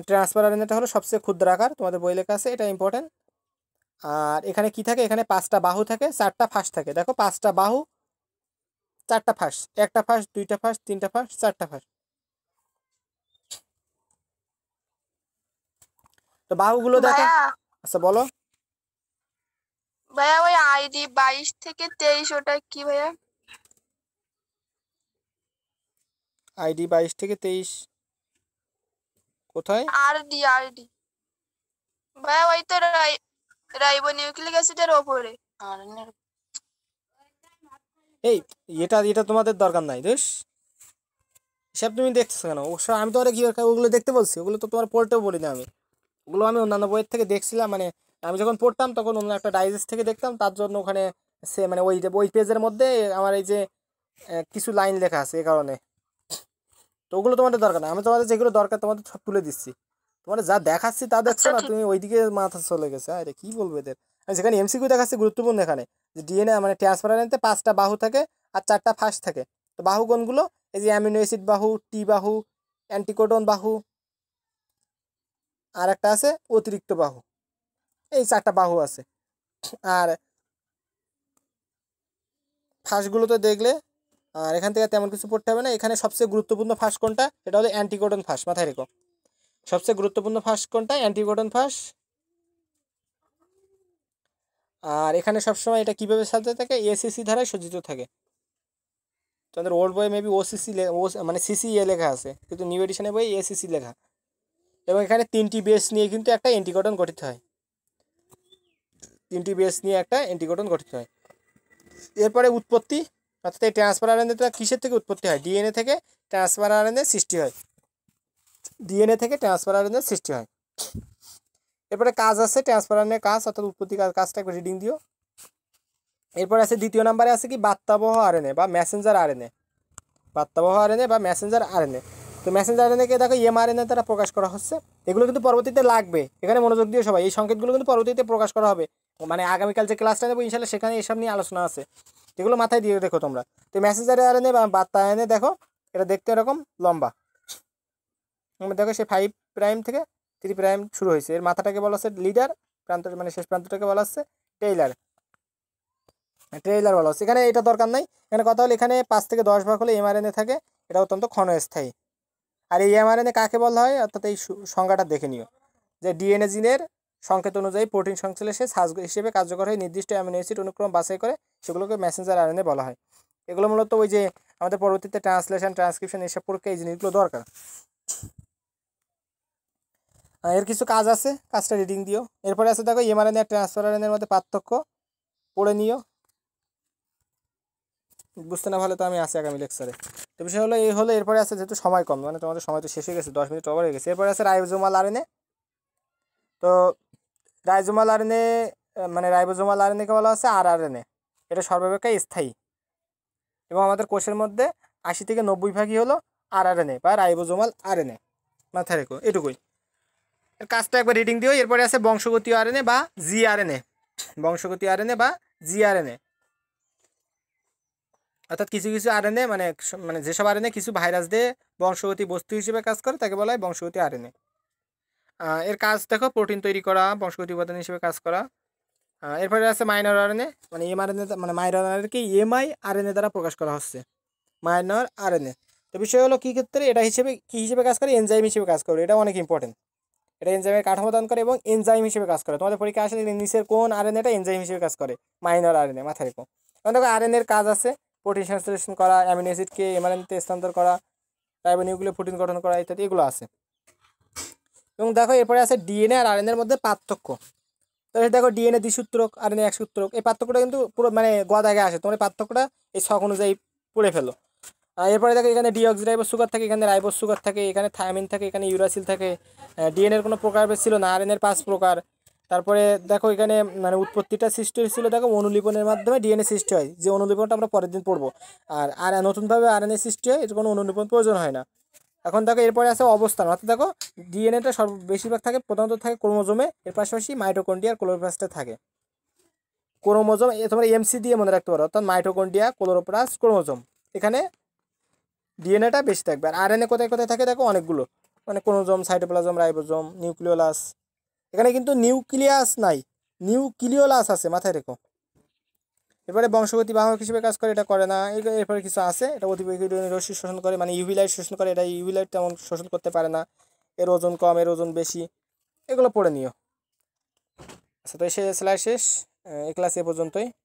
ট্রান্সফার অ্যারেঞ্জমেন্ট হলো সবচেয়ে ক্ষুদ্র আকার তোমাদের বই লেখা আছে এটা ইম্পর্টেন্ট আর এখানে কি থাকে এখানে পাঁচটা বাহু থাকে চারটা ফাঁস থাকে দেখো পাঁচটা বাহু চারটা ফাঁস একটা ফাঁস দুইটা ফাঁস তিনটা ফাঁস চারটা ফাঁস তো বাহুগুলো দেখো আচ্ছা বলো ভাইয়া ওই আইডি বাইশ থেকে তেইশ ওটা কি ভাইয়া আইডি বাইশ থেকে তেইশ কোথায় আর ডি আর ডি ভাই ওই তো রাই নিউক্লিক অ্যাসিডের ওপরে আরএনএ এই এটা এটা তোমাদের দরকার নাই দেশ হিসাব তুমি দেখছো কেন অবশ্যই আমি তো আরে ইয়ে- কি ওগুলো দেখতে বলছি ওগুলো তো তোমার পড়তেও বলি না আমি ওগুলো আমি অন্যান্য বইয়ের থেকে দেখছিলাম মানে আমি যখন পড়তাম তখন অন্য একটা ডাইজেস্ট থেকে দেখতাম তার জন্য ওখানে সে মানে ওই যে ওই পেজের মধ্যে আমার এই যে কিছু লাইন লেখা আছে এ কারণে তো ওগুলো তোমাদের দরকার না আমি তোমাদের যেগুলো দরকার তোমাদের সব তুলে দিচ্ছি তোমার যা দেখাচ্ছি তা দেখছো আচ্ছা, না তুমি ওইদিকে মাথা চলে গেছে আরে কি বলবো এদের আমি সেখানে এমসিকিউ দেখাচ্ছি গুরুত্বপূর্ণ এখানে যে ডিএনএ মানে ট্রান্সফারেন্টে পাঁচটা বাহু থাকে আর চারটা ফাঁস থাকে তো বাহু কোনগুলো এই যে অ্যামিনো অ্যাসিড বাহু টি বাহু অ্যান্টিকোটন বাহু আর একটা আছে অতিরিক্ত বাহু এই চারটা বাহু আছে আর ফাঁসগুলো তো দেখলে আর এখান থেকে তেমন কিছু পড়তে হবে না এখানে সবচেয়ে গুরুত্বপূর্ণ ফাঁস কোনটা সেটা হলো অ্যান্টিকোটন ফাঁস মাথায় রেখো সবচেয়ে গুরুত্বপূর্ণ ফাঁস কোনটা অ্যান্টিকোটন ফাঁস আর এখানে সবসময় এটা কীভাবে সাজতে থাকে এসিসি ধারায় সজ্জিত থাকে তোমাদের ওল্ড বই মেবি ওসিসি ও মানে সিসি এ e লেখা আছে কিন্তু নিউ এডিশনের বই এসিসি লেখা এবং এখানে তিনটি বেস নিয়ে কিন্তু একটা অ্যান্টিকটন গঠিত হয় তিনটি বেস নিয়ে একটা অ্যান্টিকটন গঠিত হয় এরপরে উৎপত্তি অর্থাৎ এই ট্রান্সফার আরএনএটা কিসের থেকে উৎপত্তি হয় ডিএনএ থেকে ট্রান্সফার আরএনএ সৃষ্টি হয় ডিএনএ থেকে ট্রান্সফার আরএনএ সৃষ্টি হয় এরপরে কাজ আছে ট্রান্সফার আরএনএ কাজ অর্থাৎ উৎপত্তি কাজটা একটু রিডিং দিও এরপরে আছে দ্বিতীয় নম্বরে আছে কি বার্তাবহ এ বা মেসেঞ্জার আর বার্তাবহ এ বা মেসেঞ্জার এ তো মেসেঞ্জার আরএনএকে দেখো এম আর এমআরএনএ দ্বারা প্রকাশ করা হচ্ছে এগুলো কিন্তু পরবর্তীতে লাগবে এখানে মনোযোগ দিয়ে সবাই এই সংকেতগুলো কিন্তু পরবর্তীতে প্রকাশ করা হবে মানে আগামীকাল যে ক্লাসটা নেবো ইনশাল্লাহ সেখানে এসব নিয়ে আলোচনা আছে এগুলো মাথায় দিয়ে দেখো তোমরা তো মেসেঞ্জারে আর এনে বার্তা এনে দেখো এটা দেখতে এরকম লম্বা দেখো সে ফাইভ প্রাইম থেকে থ্রি প্রাইম শুরু হয়েছে এর মাথাটাকে বলা হচ্ছে লিডার প্রান্ত মানে শেষ প্রান্তটাকে বলা হচ্ছে টেইলার ট্রেইলার বলা হচ্ছে এখানে এটা দরকার নাই এখানে কথা হলো এখানে পাঁচ থেকে দশ ভাগ হলে এমআরএনএ থাকে এটা অত্যন্ত ক্ষণস্থায়ী আর এই এমআরএনএ কাকে বলা হয় অর্থাৎ এই সংজ্ঞাটা দেখে নিও যে ডিএনএ জিনের সংকেত অনুযায়ী প্রোটিন সংশ্লেষে সাজ হিসেবে কার্যকর হয় নির্দিষ্ট অ্যামিনো অ্যাসিড অনুক্রম বাছাই করে সেগুলোকে মেসেঞ্জার আরএনএ বলা হয় এগুলো মূলত ওই যে আমাদের পরবর্তীতে ট্রান্সলেশন ট্রান্সক্রিপশন এসব প্রক্রিয়া এই জিনিসগুলো দরকার এর কিছু কাজ আছে কাজটা রিডিং দিও এরপরে আছে দেখো এমআরএনএ আর ট্রান্সফার আরএনএর মধ্যে পার্থক্য পড়ে নিও বুঝতে না ভালো তো আমি আসি আগামী লেকচারে তো বিষয় হলো এই হলো এরপরে আছে যেহেতু সময় কম মানে তোমাদের সময় তো শেষ হয়ে গেছে দশ মিনিট ওভার হয়ে গেছে এরপরে আছে রাইজোমাল আরএনএ তো রাইজোমাল আরএনএ মানে রাইবোজোমাল আরএনএকে বলা হচ্ছে আর আরএনএ এটা সর্বাপেক্ষা স্থায়ী এবং আমাদের কোষের মধ্যে আশি থেকে নব্বই ভাগই হলো আর আরএনএ বা রাইবোজোমাল আরএনএ মাথায় রেখো এটুকুই এর কাজটা একবার রিডিং দিও এরপরে আছে বংশগতীয় আরএনএ বা জিআরএনএ আর আরএনএ বা জি আরএনএ অর্থাৎ কিছু কিছু আরএনএ মানে মানে যেসব আরএনএ কিছু ভাইরাস দিয়ে বংশগতি বস্তু হিসেবে কাজ করে তাকে বলা হয় বংশগতি আরএনএ এর কাজ দেখো প্রোটিন তৈরি করা বংশগতি উপাদান হিসেবে কাজ করা এরপরে আছে মাইনর এনএ মানে এনএ মানে মাইনর আরএনএকে এমআই এনএ দ্বারা প্রকাশ করা হচ্ছে মাইনর আর এনএ তো বিষয় হলো কী ক্ষেত্রে এটা হিসেবে কী হিসেবে কাজ করে এনজাইম হিসেবে কাজ করে এটা অনেক ইম্পর্টেন্ট এটা এনজাইমের কাঠামো দান করে এবং এনজাইম হিসেবে কাজ করে তোমাদের পরীক্ষা আসলে নিচের কোন আর এটা এনজাইম হিসেবে কাজ করে মাইনর আর এনএ মাথায় রেখো এখন দেখো এনএর কাজ আছে প্রোটিন সংশ্লেষণ করা অ্যামিনো অ্যাসিডকে তে স্থানান্তর করা রাইবোনিউক্লিয় প্রোটিন গঠন করা ইত্যাদি এগুলো আছে এবং দেখো এরপরে আছে ডিএনএ আর আরএনএর মধ্যে পার্থক্য তাহলে দেখো ডিএনএ দ্বিসূত্রক এনএ এক সূত্রক এই পার্থক্যটা কিন্তু পুরো মানে গদ আগে আসে তোমার এই পার্থক্যটা এই শখ অনুযায়ী পড়ে ফেলো এরপরে দেখো এখানে ডিঅক্সিরাইবোস সুগার থাকে এখানে রাইবোস সুগার থাকে এখানে থায়ামিন থাকে এখানে ইউরাসিল থাকে ডিএনএর কোনো প্রকার ছিল না আরএনএর পাঁচ প্রকার তারপরে দেখো এখানে মানে উৎপত্তিটা সৃষ্টি হয়েছিল দেখো অনুলিপনের মাধ্যমে ডিএনএ সৃষ্টি হয় যে অনুলিপনটা আমরা পরের দিন পড়বো আর আর নতুনভাবে আরএনএ সৃষ্টি হয় এর কোনো অনুলিপন প্রয়োজন হয় না এখন দেখো এরপরে আছে অবস্থান অর্থাৎ দেখো ডিএনএটা সর্ব বেশিরভাগ থাকে প্রধানত থাকে ক্রোমোজোমে এর পাশাপাশি মাইটোকন্ডিয়া ক্লোরোপ্লাস্টে থাকে ক্রোমোজোম তোমার এমসি দিয়ে মনে রাখতে পারো অর্থাৎ মাইটোকন্ডিয়া ক্লোরোপ্লাস্ট ক্রোমোজোম এখানে ডিএনএটা বেশি থাকবে আর আরএনএ কোথায় কোথায় থাকে দেখো অনেকগুলো মানে ক্রোমোজোম সাইটোপ্লাজম রাইবোজোম নিউক্লিওলাস এখানে কিন্তু নিউক্লিয়াস নাই নিউক্লিওলাস আছে মাথায় রেখো এরপরে বংশগতি বাহক হিসেবে কাজ করে এটা করে না এরপরে কিছু আছে এটা অতিবেগুনি রশ্মি শোষণ করে মানে ইউভি লাইট শোষণ করে এটা ইউভি লাইট তেমন শোষণ করতে পারে না এর ওজন কম এর ওজন বেশি এগুলো পড়ে নিও আচ্ছা তো এসে স্লাইড শেষ এ ক্লাস এ পর্যন্তই